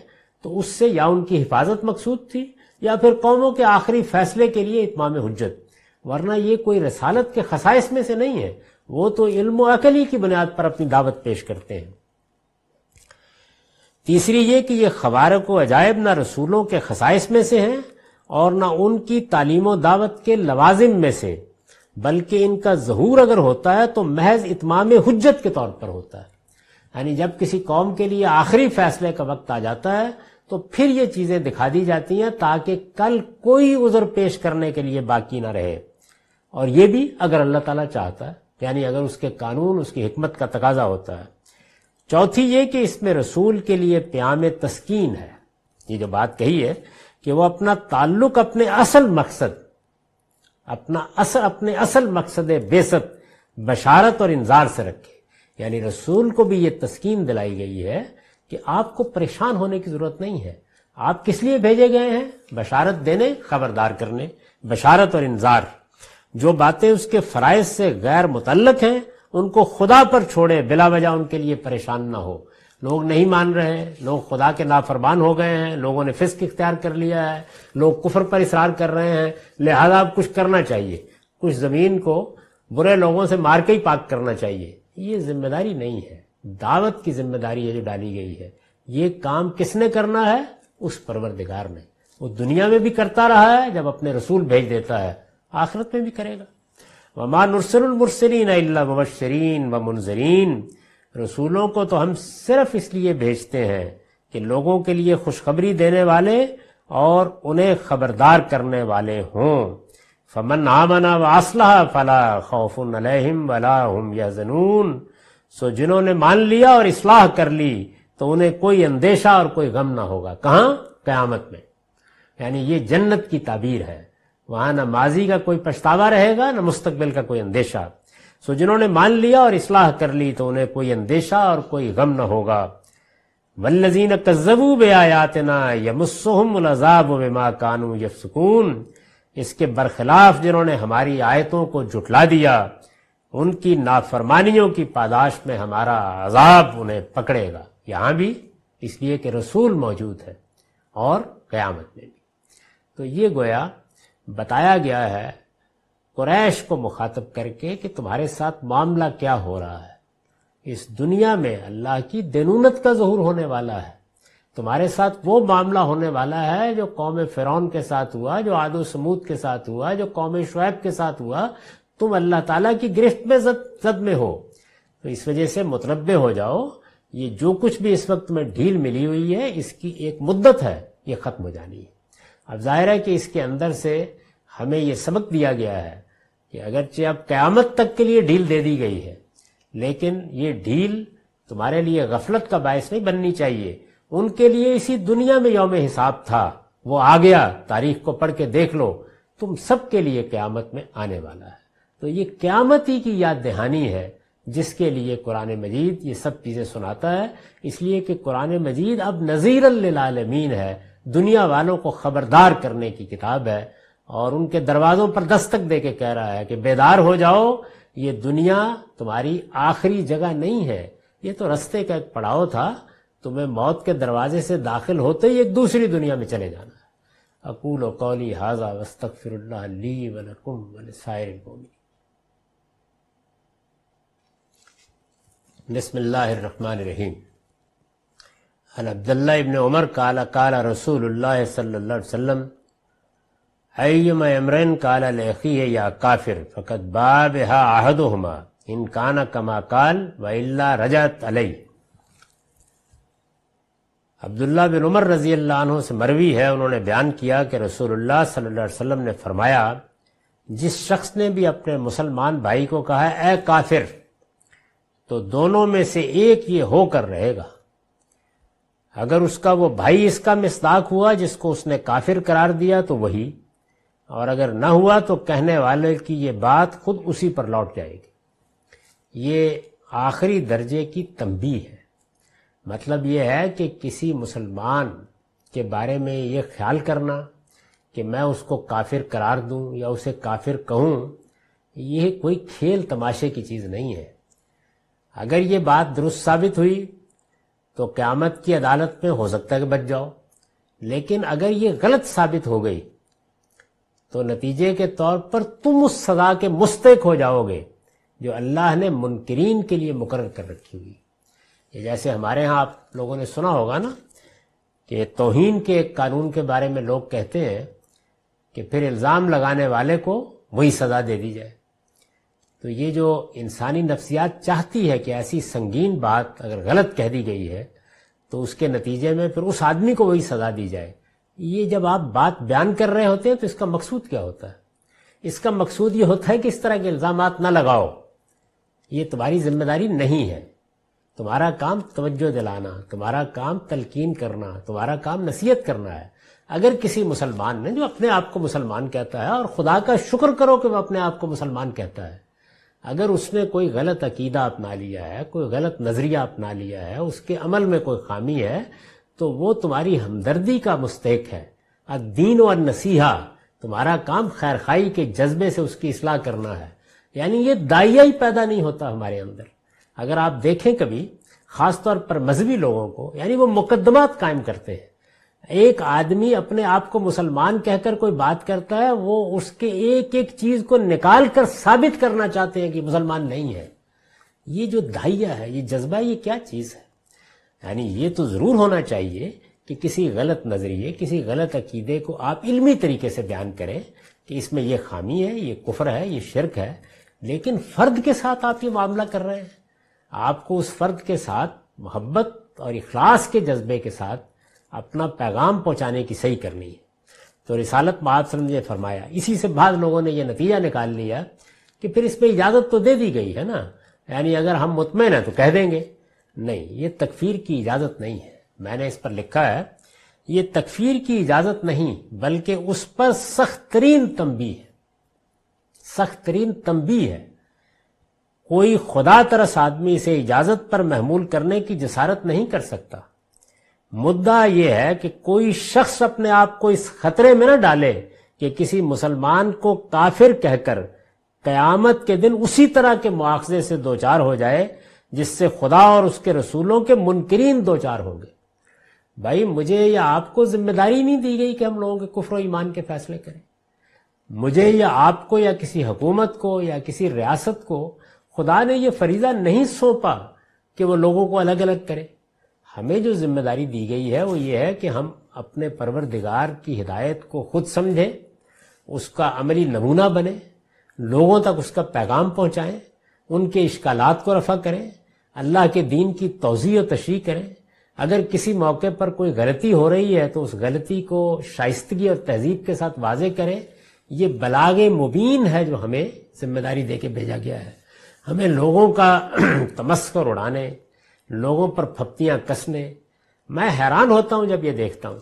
तो उससे या उनकी हिफाजत मकसूद थी या फिर कौमों के आखिरी फैसले के लिए इतमाम हजत वरना ये कोई रसालत के खसाइस में से नहीं है वो तो इल्म अकली की बुनियाद पर अपनी दावत पेश करते हैं तीसरी ये कि ये खबारों को अजायब ना रसूलों के खसाइस में से हैं और ना उनकी तालीम दावत के लवाजिम में से बल्कि इनका जहूर अगर होता है तो महज इतमाम हजत के तौर पर होता है यानी जब किसी कौम के लिए आखिरी फैसले का वक्त आ जाता है तो फिर ये चीजें दिखा दी जाती हैं ताकि कल कोई उजर पेश करने के लिए बाकी ना रहे और ये भी अगर अल्लाह ताला चाहता है यानी अगर उसके कानून उसकी हमत का तकाजा होता है चौथी ये कि इसमें रसूल के लिए प्याम तस्कीन है ये जो बात कही है कि वो अपना ताल्लुक अपने असल मकसद अपना असल अपने असल मकसद बेसत बशारत और इंजार से रखे यानी रसूल को भी ये तस्कीन दिलाई गई है कि आपको परेशान होने की जरूरत नहीं है आप किस लिए भेजे गए हैं बशारत देने खबरदार करने बशारत और इंजार जो बातें उसके फ़राइज से गैर मुतलक हैं उनको खुदा पर छोड़े बिला वजह उनके लिए परेशान ना हो लोग नहीं मान रहे हैं लोग खुदा के नाफरमान हो गए हैं लोगों ने फिस्क इख्तियार कर लिया है लोग कुफर पर इसरार कर रहे हैं लिहाजा अब कुछ करना चाहिए कुछ ज़मीन को बुरे लोगों से मार के ही पाक करना चाहिए ये जिम्मेदारी नहीं है दावत की जिम्मेदारी है जो डाली गई है ये काम किसने करना है उस परवरदिगार ने वो दुनिया में भी करता रहा है जब अपने रसूल भेज देता है आखिरत में भी करेगा वमा नुरसलमरसरीन मुबशरीन व मुनजरीन रसूलों को तो हम सिर्फ इसलिए भेजते हैं कि लोगों के लिए खुशखबरी देने वाले और उन्हें खबरदार करने वाले हों फमन आमना वासला फला खौफ वला हम या जनून सो जिन्होंने मान लिया और इसलाह कर ली तो उन्हें कोई अंदेशा और कोई गम ना होगा कहाँ क्यामत में यानी ये जन्नत की ताबीर है वहां ना माजी का कोई पछतावा रहेगा ना मुस्तकबिल का कोई अंदेशा सो जिन्होंने मान लिया और इसलाह कर ली तो उन्हें कोई अंदेशा और कोई गम न होगा वल्लजीन कजबू बे आयातना यमुसमजाब बेमा कानू यफसकून इसके बरखिलाफ जिन्होंने हमारी आयतों को जुटला दिया उनकी नाफरमानियों की पादाश में हमारा अजाब उन्हें पकड़ेगा यहां भी इसलिए कि रसूल मौजूद है और क़यामत में भी तो ये गोया बताया गया है कुरैश को मुखातब करके कि तुम्हारे साथ मामला क्या हो रहा है इस दुनिया में अल्लाह की दनूनत का जहूर होने वाला है तुम्हारे साथ वो मामला होने वाला है जो कौम फ़िरौन के साथ हुआ जो आदो समूद के साथ हुआ जो कौम शुएब के साथ हुआ तुम अल्लाह तला की गिरफ्त में जद, जद में हो तो इस वजह से मुतनबे हो जाओ ये जो कुछ भी इस वक्त में ढील मिली हुई है इसकी एक मुद्दत है ये ख़त्म हो जानी है अब जाहिर है कि इसके अंदर से हमें ये सबक दिया गया है कि अगरचे अब क्यामत तक के लिए ढील दे दी गई है लेकिन ये ढील तुम्हारे लिए गफलत का बायस नहीं बननी चाहिए उनके लिए इसी दुनिया में योम हिसाब था वो आ गया तारीख को पढ़ के देख लो तुम सबके लिए क्यामत में आने वाला है तो ये क्यामत ही की याद दहानी है जिसके लिए कुरान मजीद ये सब चीज़ें सुनाता है इसलिए कि कुरान मजीद अब नज़ीर अल्लामीन है दुनिया वालों को खबरदार करने की किताब है और उनके दरवाजों पर दस्तक दे के कह रहा है कि बेदार हो जाओ ये दुनिया तुम्हारी आखिरी जगह नहीं है ये तो रस्ते का एक पड़ाव था तुम्हें मौत के दरवाजे से दाखिल होते ही एक दूसरी दुनिया में चले जाना है अकूल कौली हाजा वस्तक फिर ली वलकुम वल सायर गोमी रहीम अन अब्दुल्ला इबन उमर काला काला रसूल सल्ला अयुम इमरन काला लेखी है या काफिर फ़कत बाब हा आहद हमा इन काना कमा काल वल्ला रजत अलई अब्दुल्ला बिन उमर रजी अल्लाह से मरवी है उन्होंने बयान किया कि रसूलुल्लाह सल्लल्लाहु अलैहि वसल्लम ने फरमाया जिस शख्स ने भी अपने मुसलमान भाई को कहा है ए काफिर तो दोनों में से एक ये होकर रहेगा अगर उसका वो भाई इसका मिसदाक हुआ जिसको उसने काफिर करार दिया तो वही और अगर न हुआ तो कहने वाले की ये बात खुद उसी पर लौट जाएगी ये आखिरी दर्जे की तंबी है मतलब ये है कि किसी मुसलमान के बारे में ये ख्याल करना कि मैं उसको काफिर करार दूं या उसे काफिर कहूँ यह कोई खेल तमाशे की चीज़ नहीं है अगर ये बात दुरुस्त साबित हुई तो क़्यामत की अदालत में हो सकता है कि बच जाओ लेकिन अगर ये गलत साबित हो गई तो नतीजे के तौर पर तुम उस सजा के मुस्तक हो जाओगे जो अल्लाह ने मुनकरीन के लिए मुकर कर रखी हुई ये जैसे हमारे यहां आप लोगों ने सुना होगा ना कि तोहन के एक कानून के बारे में लोग कहते हैं कि फिर इल्ज़ाम लगाने वाले को वही सज़ा दे दी जाए तो ये जो इंसानी नफ्सियात चाहती है कि ऐसी संगीन बात अगर गलत कह दी गई है तो उसके नतीजे में फिर उस आदमी को वही सज़ा दी जाए ये जब आप बात बयान कर रहे होते हैं तो इसका मकसूद क्या होता है इसका मकसूद ये होता है कि इस तरह के इल्ज़ाम ना लगाओ ये तुम्हारी जिम्मेदारी नहीं है तुम्हारा काम तवज्जो दिलाना तुम्हारा काम तलकीन करना तुम्हारा काम नसीहत करना है अगर किसी मुसलमान ने जो अपने आप को मुसलमान कहता है और खुदा का शुक्र करो कि वह अपने आप को मुसलमान कहता है अगर उसने कोई गलत अकीदा अपना लिया है कोई गलत नज़रिया अपना लिया है उसके अमल में कोई खामी है तो वो तुम्हारी हमदर्दी का मुस्तक है अद्दीन और नसीहा तुम्हारा काम खैर खाई के जज्बे से उसकी असलाह करना है यानी ये दाइया ही पैदा नहीं होता हमारे अंदर अगर आप देखें कभी खासतौर पर मजहबी लोगों को यानी वो मुकदमात कायम करते हैं एक आदमी अपने आप को मुसलमान कहकर कोई बात करता है वो उसके एक एक चीज को निकाल कर साबित करना चाहते हैं कि मुसलमान नहीं है ये जो दाइया है ये जज्बा ये क्या चीज है यानी ये तो ज़रूर होना चाहिए कि किसी गलत नज़रिए किसी गलत अकीदे को आप इल्मी तरीके से बयान करें कि इसमें यह खामी है ये कुफर है ये शिरक है लेकिन फ़र्द के साथ आप ये मामला कर रहे हैं आपको उस फ़र्द के साथ मोहब्बत और अखलास के जज्बे के साथ अपना पैगाम पहुंचाने की सही करनी है तो रिसालत महासम ने फरमाया इसी से बाद लोगों ने यह नतीजा निकाल लिया कि फिर इसमें इजाज़त तो दे दी गई है ना यानी अगर हम मुतमिन हैं तो कह देंगे नहीं ये तकफीर की इजाज़त नहीं है मैंने इस पर लिखा है ये तकफीर की इजाज़त नहीं बल्कि उस पर सख्त तरीन तंबी है सख्त तरीन तंबी है कोई खुदा तरस आदमी इसे इजाज़त पर महमूल करने की जसारत नहीं कर सकता मुद्दा यह है कि कोई शख्स अपने आप को इस खतरे में न डाले कि किसी मुसलमान को काफिर कहकर कयामत के दिन उसी तरह के मुआवजे से दो चार हो जाए जिससे खुदा और उसके रसूलों के मुनकरीन दो चार होंगे भाई मुझे या आपको जिम्मेदारी नहीं दी गई कि हम लोगों के कुफर ईमान के फैसले करें मुझे या आपको या किसी हकूमत को या किसी रियासत को खुदा ने यह फरीज़ा नहीं सौंपा कि वह लोगों को अलग अलग करे हमें जो जिम्मेदारी दी गई है वो ये है कि हम अपने परवरदिगार की हिदायत को खुद समझें उसका अमली नमूना बने लोगों तक उसका पैगाम पहुंचाएं उनके इश्कालात को रफा करें अल्लाह के दीन की तोज़ी और तशरी करें अगर किसी मौके पर कोई गलती हो रही है तो उस गलती को शाइस्तगी और तहजीब के साथ वाजे करें ये बलाग मुबीन है जो हमें जिम्मेदारी दे के भेजा गया है हमें लोगों का [clears throat] तमस्कर उड़ाने लोगों पर फप्तियां कसने मैं हैरान होता हूँ जब ये देखता हूँ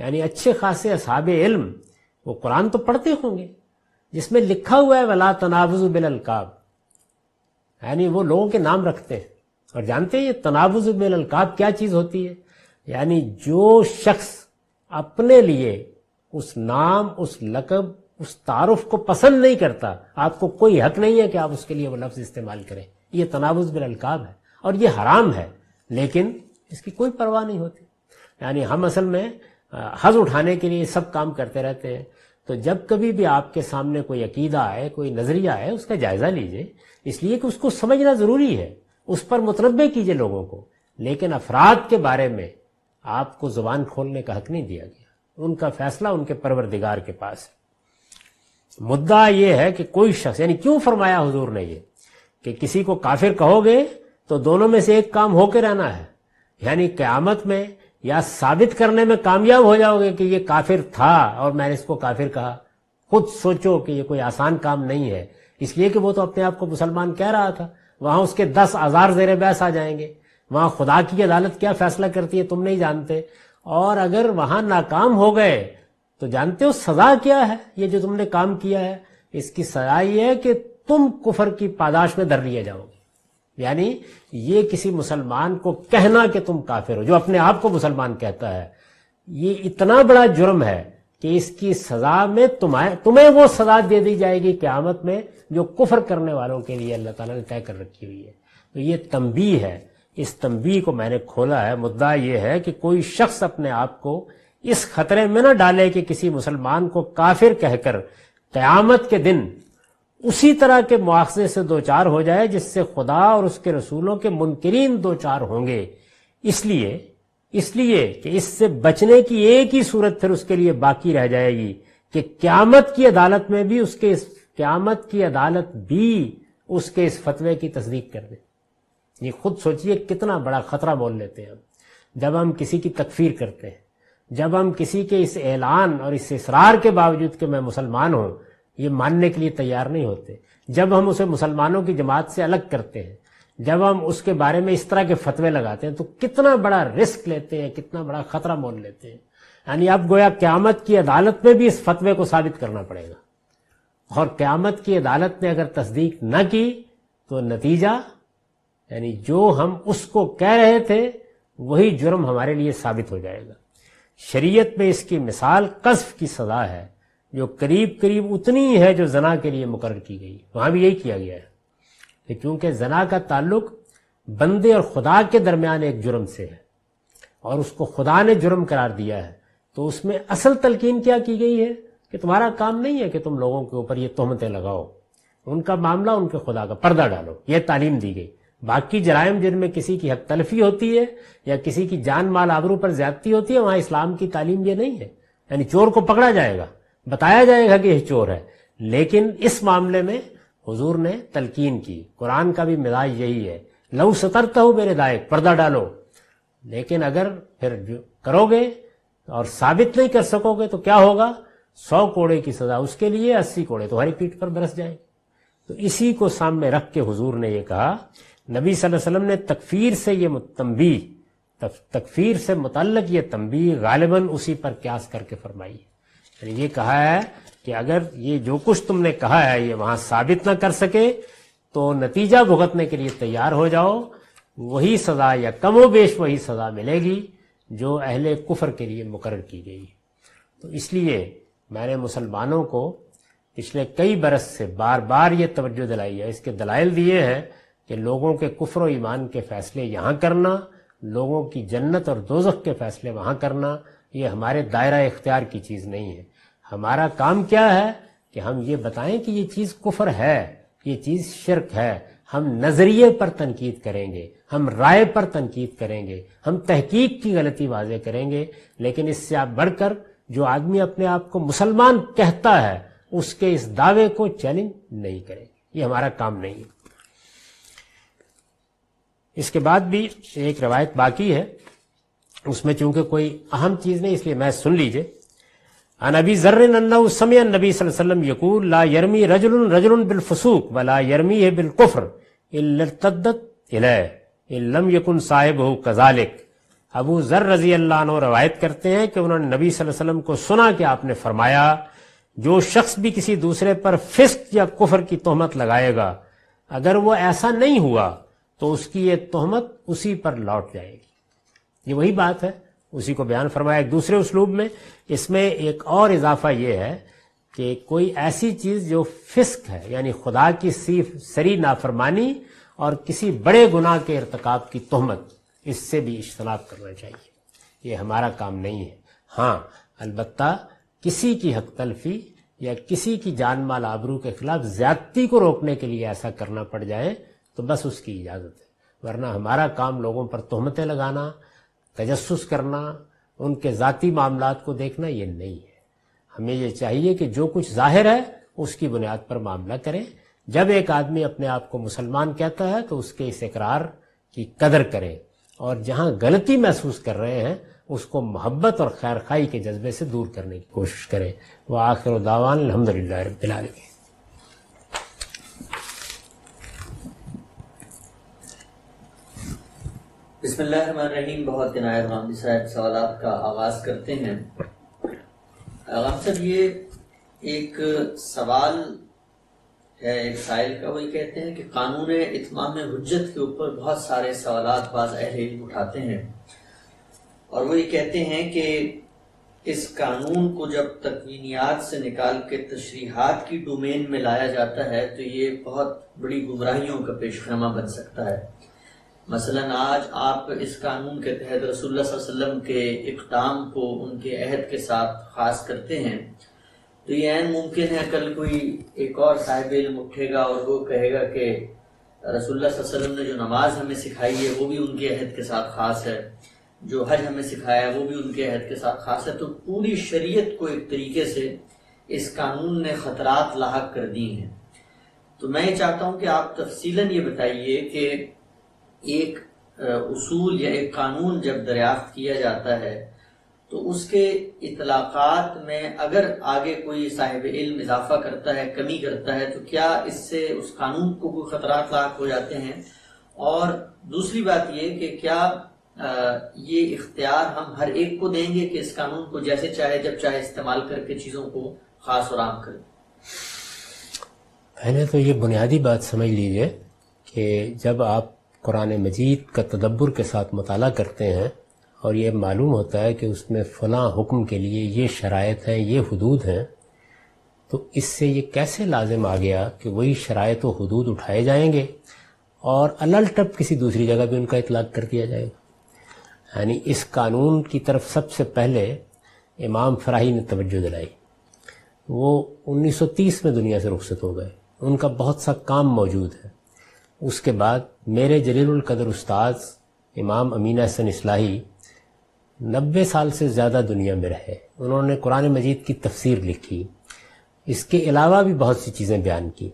यानी अच्छे खासे असाब इल्म वो कुरान तो पढ़ते होंगे जिसमें लिखा हुआ है वला तनावज़ बिल अलकाब यानी वो लोगों के नाम रखते हैं और जानते हैं ये तनावुज बिन क्या चीज होती है यानी जो शख्स अपने लिए उस नाम उस लकब उस तारुफ को पसंद नहीं करता आपको कोई हक नहीं है कि आप उसके लिए वो लफ्ज इस्तेमाल करें ये तनावुज में ललकाब है और ये हराम है लेकिन इसकी कोई परवाह नहीं होती यानी हम असल में हज उठाने के लिए सब काम करते रहते हैं तो जब कभी भी आपके सामने कोई अकीदा आए कोई नजरिया आए उसका जायजा लीजिए इसलिए कि उसको समझना जरूरी है उस पर मुतनबे कीजिए लोगों को लेकिन अफराद के बारे में आपको जुबान खोलने का हक नहीं दिया गया उनका फैसला उनके परवरदिगार के पास है मुद्दा यह है कि कोई शख्स यानी क्यों फरमाया हुजूर ने ये कि किसी को काफिर कहोगे तो दोनों में से एक काम होकर रहना है यानी क्यामत में या साबित करने में कामयाब हो जाओगे कि ये काफिर था और मैंने इसको काफिर कहा खुद सोचो कि यह कोई आसान काम नहीं है इसलिए कि वो तो अपने आप को मुसलमान कह रहा था वहां उसके दस हजार जेर बहस आ जाएंगे वहां खुदा की अदालत क्या फैसला करती है तुम नहीं जानते और अगर वहां नाकाम हो गए तो जानते हो सजा क्या है ये जो तुमने काम किया है इसकी सजा यह है कि तुम कुफर की पादाश में धर लिए जाओगे यानी ये किसी मुसलमान को कहना कि तुम काफिर हो जो अपने आप को मुसलमान कहता है ये इतना बड़ा जुर्म है कि इसकी सजा में तुम्हें तुम्हें वो सजा दे दी जाएगी क्यामत में जो कुफर करने वालों के लिए अल्लाह ताला ने तय कर रखी हुई है तो ये तम्बी है इस तम्बी को मैंने खोला है मुद्दा ये है कि कोई शख्स अपने आप को इस खतरे में ना डाले कि किसी मुसलमान को काफिर कहकर क्यामत के दिन उसी तरह के मुआवजे से दो चार हो जाए जिससे खुदा और उसके रसूलों के मुनकरीन दो चार होंगे इसलिए इसलिए कि इससे बचने की एक ही सूरत फिर उसके लिए बाकी रह जाएगी कि क्यामत की अदालत में भी उसके इस क्यामत की अदालत भी उसके इस फतवे की तस्दीक कर दे ये खुद सोचिए कितना बड़ा खतरा बोल लेते हैं हम जब हम किसी की तकफीर करते हैं जब हम किसी के इस ऐलान और इस इसरार के बावजूद कि मैं मुसलमान हूं ये मानने के लिए तैयार नहीं होते जब हम उसे मुसलमानों की जमात से अलग करते हैं जब हम उसके बारे में इस तरह के फतवे लगाते हैं तो कितना बड़ा रिस्क लेते हैं कितना बड़ा खतरा मोल लेते हैं यानी अब गोया क्यामत की अदालत में भी इस फतवे को साबित करना पड़ेगा और क्यामत की अदालत ने अगर तस्दीक न की तो नतीजा यानी जो हम उसको कह रहे थे वही जुर्म हमारे लिए साबित हो जाएगा शरीयत में इसकी मिसाल कस्फ की सजा है जो करीब करीब उतनी है जो जना के लिए मुकर की गई वहां भी यही किया गया है कि चूंकि जना का ताल्लुक बंदे और खुदा के दरमियान एक जुर्म से है और उसको खुदा ने जुर्म करार दिया है तो उसमें असल तलकीन क्या की गई है कि तुम्हारा काम नहीं है कि तुम लोगों के ऊपर ये तोहमतें लगाओ उनका मामला उनके खुदा का पर्दा डालो यह तालीम दी गई बाकी जराइम जिनमें किसी की हक तलफी होती है या किसी की जान माल आबरू पर ज्यादती होती है वहां इस्लाम की तालीम यह नहीं है यानी चोर को पकड़ा जाएगा बताया जाएगा कि यह चोर है लेकिन इस मामले में हुजूर ने तलकीन की कुरान का भी मिजाज यही है लहू सतर्कता हो मेरे दायक पर्दा डालो लेकिन अगर फिर करोगे और साबित नहीं कर सकोगे तो क्या होगा सौ कोड़े की सजा उसके लिए अस्सी कोड़े तुम्हारी पीठ पर बरस जाए तो इसी को सामने रख के हुजूर ने यह कहा नबी वसल्लम ने तकफीर से ये तंबी तकफीर से मुतल ये तंबी गालिबन उसी पर क्यास करके फरमाई यानी ये कहा है कि अगर ये जो कुछ तुमने कहा है ये वहां साबित ना कर सके तो नतीजा भुगतने के लिए तैयार हो जाओ वही सजा या कमो बेश वही सजा मिलेगी जो अहले कुफर के लिए मुकर की गई तो इसलिए मैंने मुसलमानों को पिछले कई बरस से बार बार ये तवज्जो दिलाई है इसके दलाइल दिए हैं कि लोगों के कुफर ईमान के फैसले यहाँ करना लोगों की जन्नत और दोजख के फैसले वहाँ करना ये हमारे दायरा इख्तियार की चीज़ नहीं है हमारा काम क्या है कि हम ये बताएं कि ये चीज़ कुफर है ये चीज़ शिरक है हम नज़रिए पर तनकीद करेंगे हम राय पर तनकीद करेंगे हम तहकीक की गलती वाजे करेंगे लेकिन इससे आप बढ़कर जो आदमी अपने आप को मुसलमान कहता है उसके इस दावे को चैलेंज नहीं करेंगे ये हमारा काम नहीं है इसके बाद भी एक रवायत बाकी है उसमें चूंकि कोई अहम चीज़ नहीं इसलिए मैं सुन लीजिए अनबी जर्र समय नबी वसम यकूल ला यरमी रजुल रजुल फसूक वला यरमी है इलम यकुन साहेब हो कजालिक अबू जर रजी अल्लाह रवायत करते हैं कि उन्होंने नबी वसल्लम को सुना कि आपने फरमाया जो शख्स भी किसी दूसरे पर फिस्क या कुफर की तोहमत लगाएगा अगर वो ऐसा नहीं हुआ तो उसकी ये तोहमत उसी पर लौट जाएगी ये वही बात है उसी को बयान फरमाया एक दूसरे उसलूब में इसमें एक और इजाफा यह है कि कोई ऐसी चीज जो फिस्क है यानी खुदा की सीफ सरी नाफरमानी और किसी बड़े गुनाह के irतकाब की तहमत इससे भी इज्तनाब करना चाहिए यह हमारा काम नहीं है हाँ अलबत् किसी की हक तलफी या किसी की जान माल आबरू के खिलाफ ज्यादती को रोकने के लिए ऐसा करना पड़ जाए तो बस उसकी इजाज़त है वरना हमारा काम लोगों पर तहमतें लगाना तजस्स करना उनके ज़ाती मामला को देखना ये नहीं है हमें ये चाहिए कि जो कुछ जाहिर है उसकी बुनियाद पर मामला करें जब एक आदमी अपने आप को मुसलमान कहता है तो उसके इस इकरार की कदर करें और जहां गलती महसूस कर रहे हैं उसको मोहब्बत और खैर खाई के जज्बे से दूर करने की कोशिश करें वह आखिर दावान अलहमदिल्ला बिस्मिल्लाहिर्रहमानिर्रहीम बहुत गांधी साहब सवाल का आगाज करते हैं ये एक सवाल है एक साइल का वही कहते हैं कि कानून इतमाम हजत के ऊपर बहुत सारे सवाल बाज अहल उठाते हैं और वो ये कहते हैं कि इस कानून को जब तकवीनियात से निकाल के तशरीहत की डोमेन में लाया जाता है तो ये बहुत बड़ी गुमराहियों का पेशनामा बन सकता है मसलन आज आप इस कानून के तहत रसुल्ला वसल्लम के इकदाम को उनके अहद के साथ खास करते हैं तो ये ऐन मुमकिन है कल कोई एक और साहिब इल्म उठेगा और वो कहेगा कि रसुल्ला वसल्लम ने जो नमाज हमें सिखाई है वो भी उनके अहद के साथ खास है जो हज हमें सिखाया है वो भी उनके अहद के साथ खास है तो पूरी शरीयत को एक तरीके से इस कानून ने खतरात लाक कर दी हैं तो मैं ये चाहता हूँ कि आप तफसीला ये बताइए कि एक उसूल या एक कानून जब दरियाफ्त किया जाता है तो उसके इतलाक़ात में अगर आगे कोई साहिब इल्म इजाफा करता है कमी करता है तो क्या इससे उस कानून को कोई खतरा लाक हो जाते हैं और दूसरी बात ये कि क्या ये इख्तियार हम हर एक को देंगे कि इस कानून को जैसे चाहे जब चाहे इस्तेमाल करके चीज़ों को खास और आम करें पहले तो ये बुनियादी बात समझ लीजिए कि जब आप कुरान मजीद का तदब्बर के साथ मताल करते हैं और ये मालूम होता है कि उसमें फ़लाँ हुक्म के लिए ये शरात हैं ये हदूद हैं तो इससे ये कैसे लाजम आ गया कि वही शरात व हदूद उठाए जाएंगे और अलल टप किसी दूसरी जगह भी उनका इतलाक़ कर दिया जाएगा यानी इस कानून की तरफ सबसे पहले इमाम फराही ने तवज्जो दिलाई वो 1930 में दुनिया से रुखसत हो गए उनका बहुत सा काम मौजूद है उसके बाद मेरे जलील उस्ताद इमाम अमीन हसन इसलाही नब्बे साल से ज़्यादा दुनिया में रहे उन्होंने कुरान मजीद की तफसीर लिखी इसके अलावा भी बहुत सी चीज़ें बयान की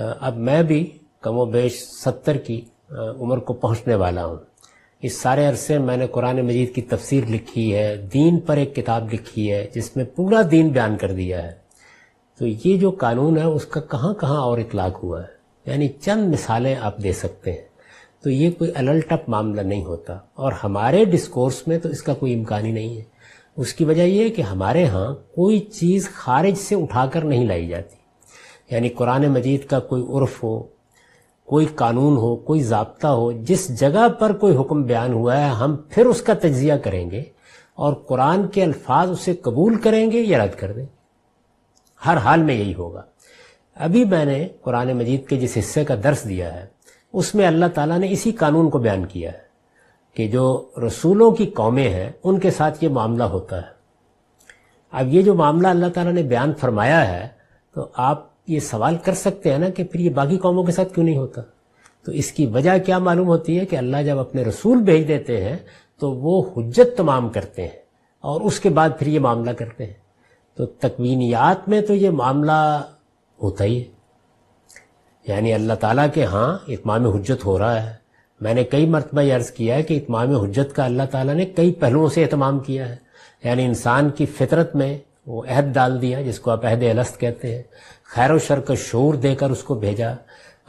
अब मैं भी कमो बेश सत्तर की उम्र को पहुंचने वाला हूं इस सारे अरसे मैंने कुरान मजीद की तफसीर लिखी है दीन पर एक किताब लिखी है जिसमें पूरा दीन बयान कर दिया है तो ये जो कानून है उसका कहाँ कहाँ और इतलाक हुआ है यानी चंद मिसालें आप दे सकते हैं तो ये कोई अललटप मामला नहीं होता और हमारे डिस्कोर्स में तो इसका कोई इम्कान ही नहीं है उसकी वजह यह है कि हमारे यहाँ कोई चीज़ खारिज से उठाकर नहीं लाई जाती यानी कुरान मजीद का कोई उर्फ हो कोई कानून हो कोई जबता हो जिस जगह पर कोई हुक्म बयान हुआ है हम फिर उसका तजिया करेंगे और कुरान के अल्फाज उसे कबूल करेंगे या रद्द कर दें हर हाल में यही होगा अभी मैंने कुरान मजीद के जिस हिस्से का दर्स दिया है उसमें अल्लाह ताला ने इसी कानून को बयान किया है कि जो रसूलों की कौमें हैं उनके साथ ये मामला होता है अब ये जो मामला अल्लाह ताला ने बयान फरमाया है तो आप ये सवाल कर सकते हैं ना कि फिर ये बाकी कौमों के साथ क्यों नहीं होता तो इसकी वजह क्या मालूम होती है कि अल्लाह जब अपने रसूल भेज देते हैं तो वो हजत तमाम करते हैं और उसके बाद फिर ये मामला करते हैं तो तकवीनियात में तो ये मामला होता ही है यानी अल्लाह ताला के हाँ इतमाम हजत हो रहा है मैंने कई मरतबा अर्ज़ किया है कि इतमाम हजत का अल्लाह ताला ने कई पहलुओं से अहतमाम किया है यानी इंसान की फितरत में वो अहद डाल दिया जिसको आप अहद अलस्त कहते हैं खैर शर का शोर देकर उसको भेजा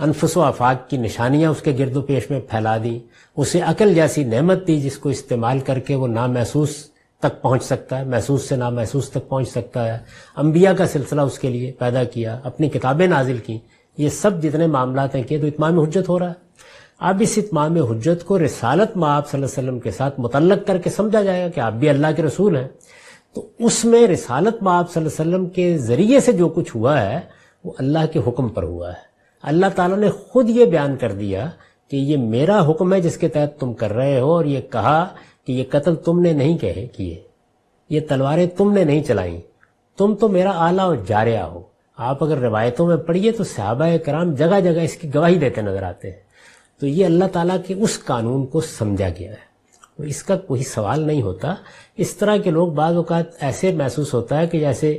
अनफस आफाक की निशानियाँ उसके गिरदो पेश में फैला दी उसे अकल जैसी नेमत दी जिसको इस्तेमाल करके वो नामहसूस तक पहुंच सकता है महसूस से ना महसूस तक पहुंच सकता है अम्बिया का सिलसिला उसके लिए पैदा किया अपनी किताबें नाजिल की ये सब जितने मामला हैं किए तो इतमाम हजत हो रहा है अब इस इतमाम हजत को रिसालत माँ आप के साथ मुतलक करके समझा जाएगा कि आप भी अल्लाह के रसूल हैं तो उसमें रसालत माप वसल्लम के ज़रिए से जो कुछ हुआ है वो अल्लाह के हुक्म पर हुआ है अल्लाह ताला ने खुद ये बयान कर दिया कि ये मेरा हुक्म है जिसके तहत तुम कर रहे हो और ये कहा कि ये कत्ल तुमने नहीं कहे किए ये तलवारें तुमने नहीं चलाई तुम तो मेरा आला और जारिया हो आप अगर रिवायतों में पढ़िए तो सहाबा कराम जगह जगह इसकी गवाही देते नजर आते हैं तो ये अल्लाह ताला के उस कानून को समझा गया है तो इसका कोई सवाल नहीं होता इस तरह के लोग बाद ऐसे महसूस होता है कि जैसे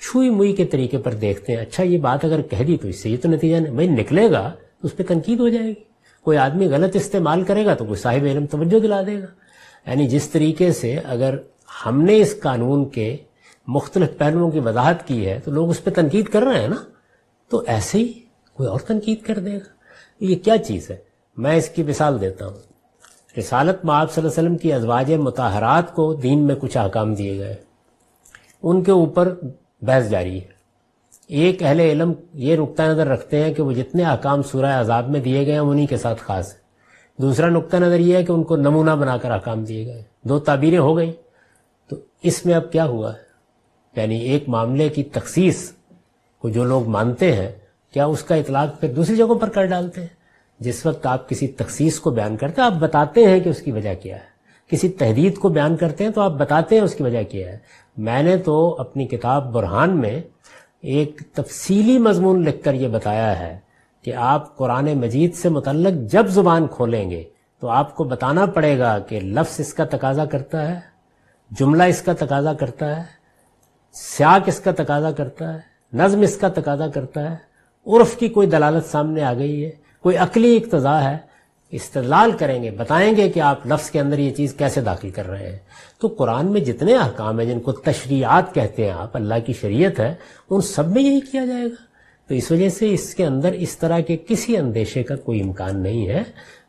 छुई मुई के तरीके पर देखते हैं अच्छा ये बात अगर कह दी तो इससे ये तो नतीजा भाई निकलेगा तो उस पर तनकीद हो जाएगी कोई आदमी गलत इस्तेमाल करेगा तो कोई साहिब इलम तवज्जो दिला देगा यानी जिस तरीके से अगर हमने इस कानून के मुख्तलिफ पहलुओं की वजाहत की है तो लोग उस पर तनकीद कर रहे हैं ना तो ऐसे ही कोई और तनकीद कर देगा ये क्या चीज़ है मैं इसकी मिसाल देता हूँ रिसालत में आप वसल्लम की अजवाज मतहरात को दीन में कुछ अहकाम दिए गए उनके ऊपर बहस जारी है एक अहल इलम ये नुकता नज़र रखते हैं कि वो जितने अहकाम सूर्य अजाब में दिए गए हैं उन्हीं के साथ खास है दूसरा नुकता नज़र यह है कि उनको नमूना बनाकर अहकाम दिए गए दो ताबीरें हो गई तो इसमें अब क्या हुआ है यानी एक मामले की तखसीस को जो लोग मानते हैं क्या उसका इतलाक फिर दूसरी जगहों पर कर डालते हैं जिस वक्त आप किसी तखसीस को बयान करते हैं आप बताते हैं कि उसकी वजह क्या है किसी तहदीद को बयान करते हैं तो आप बताते हैं उसकी वजह क्या है मैंने तो अपनी किताब बुरहान में एक तफसीली मजमून लिखकर ये बताया है कि आप कुरान मजीद से मुतलक जब ज़ुबान खोलेंगे तो आपको बताना पड़ेगा कि लफ्स इसका तकाजा करता है जुमला इसका तकाजा करता है स्याक इसका तकाजा करता है नज्म इसका तकाजा करता है उर्फ की कोई दलालत सामने आ गई है कोई अकली इकतज़ा है इस्तलाल करेंगे बताएंगे कि आप लफ्स के अंदर ये चीज़ कैसे दाखिल कर रहे हैं तो कुरान में जितने अहकाम है जिनको तशरीआत कहते हैं आप अल्लाह की शरीय है उन सब में यही किया जाएगा तो इस वजह से इसके अंदर इस तरह के किसी अंदेशे का कोई इम्कान नहीं है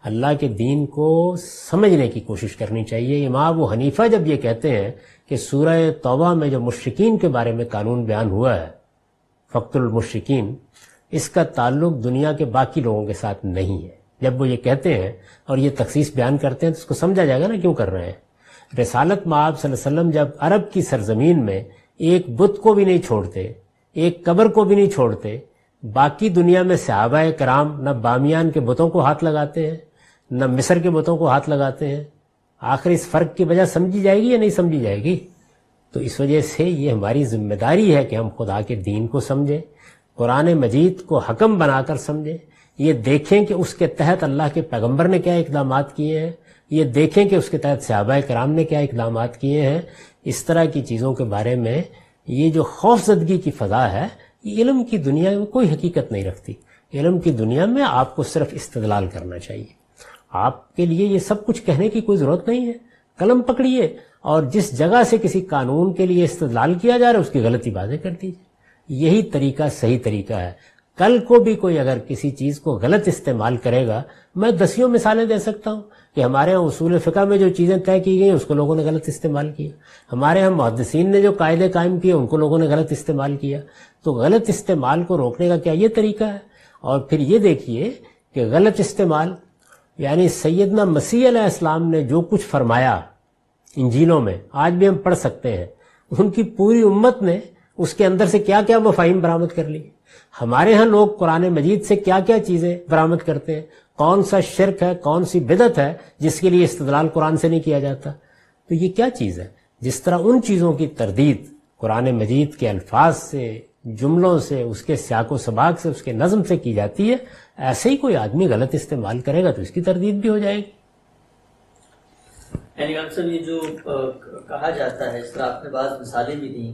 अल्लाह के दीन को समझने की कोशिश करनी चाहिए इमाम वो हनीफा जब ये कहते हैं कि सूर्य तोबा में जो मुश्किन के बारे में कानून बयान हुआ है फ़क्तुलमशिकीन इसका ताल्लुक दुनिया के बाकी लोगों के साथ नहीं है जब वो ये कहते हैं और ये तखसीस बयान करते हैं तो उसको समझा जाएगा ना क्यों कर रहे हैं रसालत माब वसल्लम जब अरब की सरजमीन में एक बुत को भी नहीं छोड़ते एक कबर को भी नहीं छोड़ते बाकी दुनिया में सहाबा कराम न बामियान के बुतों को हाथ लगाते हैं न मिसर के बुतों को हाथ लगाते हैं आखिर इस फ़र्क की वजह समझी जाएगी या नहीं समझी जाएगी तो इस वजह से ये हमारी जिम्मेदारी है कि हम खुदा के दीन को समझें कुरान मजीद को हकम बनाकर समझें ये देखें कि उसके तहत अल्लाह के पैगम्बर ने क्या इकदाम किए हैं ये देखें कि उसके तहत सहाबा कराम ने क्या इकदाम किए हैं इस तरह की चीज़ों के बारे में ये जो खौफजदगी की फ़जा है ये इलम की दुनिया में कोई हकीकत नहीं रखती इलम की दुनिया में आपको सिर्फ इस्तलाल करना चाहिए आपके लिए ये सब कुछ कहने की कोई ज़रूरत नहीं है कलम पकड़िए और जिस जगह से किसी कानून के लिए इस्तलाल किया जा रहा है उसकी गलती बातें कर दीजिए यही तरीका सही तरीका है कल को भी कोई अगर किसी चीज़ को गलत इस्तेमाल करेगा मैं दसियों मिसालें दे सकता हूँ कि हमारे यहाँ उसूल फ़िका में जो चीज़ें तय की गई उसको लोगों ने गलत इस्तेमाल किया हमारे यहाँ मुहदसिन ने जो कायदे कायम किए उनको लोगों ने गलत इस्तेमाल किया तो गलत इस्तेमाल को रोकने का क्या ये तरीका है और फिर ये देखिए कि गलत इस्तेमाल यानी सैदना मसीह इस्लाम ने जो कुछ फरमाया जीनों में आज भी हम पढ़ सकते हैं उनकी पूरी उम्मत ने उसके अंदर से क्या क्या मफाहिम बरामद कर ली हमारे यहाँ लोग कुरान मजीद से क्या क्या चीज़ें बरामद करते हैं कौन सा शिरक है कौन सी बिदत है जिसके लिए इस्तलाल कुरान से नहीं किया जाता तो ये क्या चीज़ है जिस तरह उन चीज़ों की तरदीद कुरान मजीद के अल्फाज से जुमलों से उसके स्याको सबाक से उसके नज़म से की जाती है ऐसे ही कोई आदमी गलत इस्तेमाल करेगा तो इसकी तरदीद भी हो जाएगी यानी ये जो कहा जाता है इस तरह आपने बात मिसालें भी दी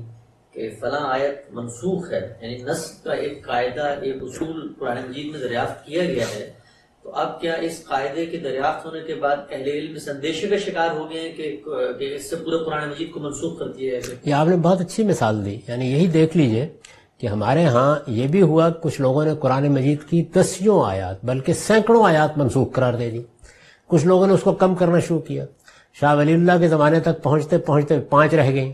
कि फला आयत मनसूख है यानी नस्ल का एक कायदा एक उसूल पुराने मजीद में दरियाफ्त किया गया है तो अब क्या इस कायदे के दरियाफ्त होने के बाद अहले इल्म संदेशे का शिकार हो गए कि, इससे पूरे पुराने मजीद को मनसूख कर दिया है ये आपने बहुत अच्छी मिसाल दी यानी यही देख लीजिए कि हमारे यहाँ ये भी हुआ कुछ लोगों ने कुरान मजीद की दसियों आयात बल्कि सैकड़ों आयात मनसूख करार दे दी कुछ लोगों ने उसको कम करना शुरू किया शाह वलील्ला के ज़माने तक पहुँचते पहुँचते पाँच रह गई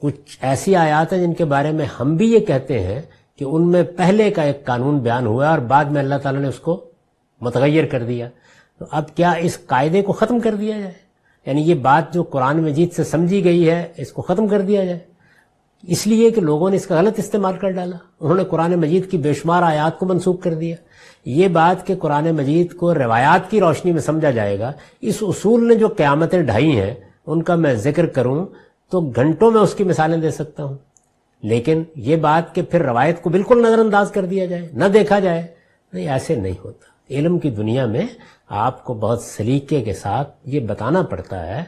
कुछ ऐसी आयात हैं जिनके बारे में हम भी ये कहते हैं कि उनमें पहले का एक कानून बयान हुआ और बाद में अल्लाह ताला ने उसको मतगैर कर दिया तो अब क्या इस कायदे को ख़त्म कर दिया जाए यानी ये बात जो कुरान मजीद से समझी गई है इसको ख़त्म कर दिया जाए इसलिए कि लोगों ने इसका गलत इस्तेमाल कर डाला उन्होंने कुरान मजीद की बेशुमार आयात को मनसूख कर दिया ये बात कि कुरान मजीद को रवायात की रोशनी में समझा जाएगा इस असूल ने जो क़्यामतें ढाई हैं उनका मैं जिक्र करूं तो घंटों में उसकी मिसालें दे सकता हूँ लेकिन ये बात कि फिर रवायत को बिल्कुल नज़रअंदाज कर दिया जाए न देखा जाए नहीं ऐसे नहीं होता इल्म की दुनिया में आपको बहुत सलीके के साथ ये बताना पड़ता है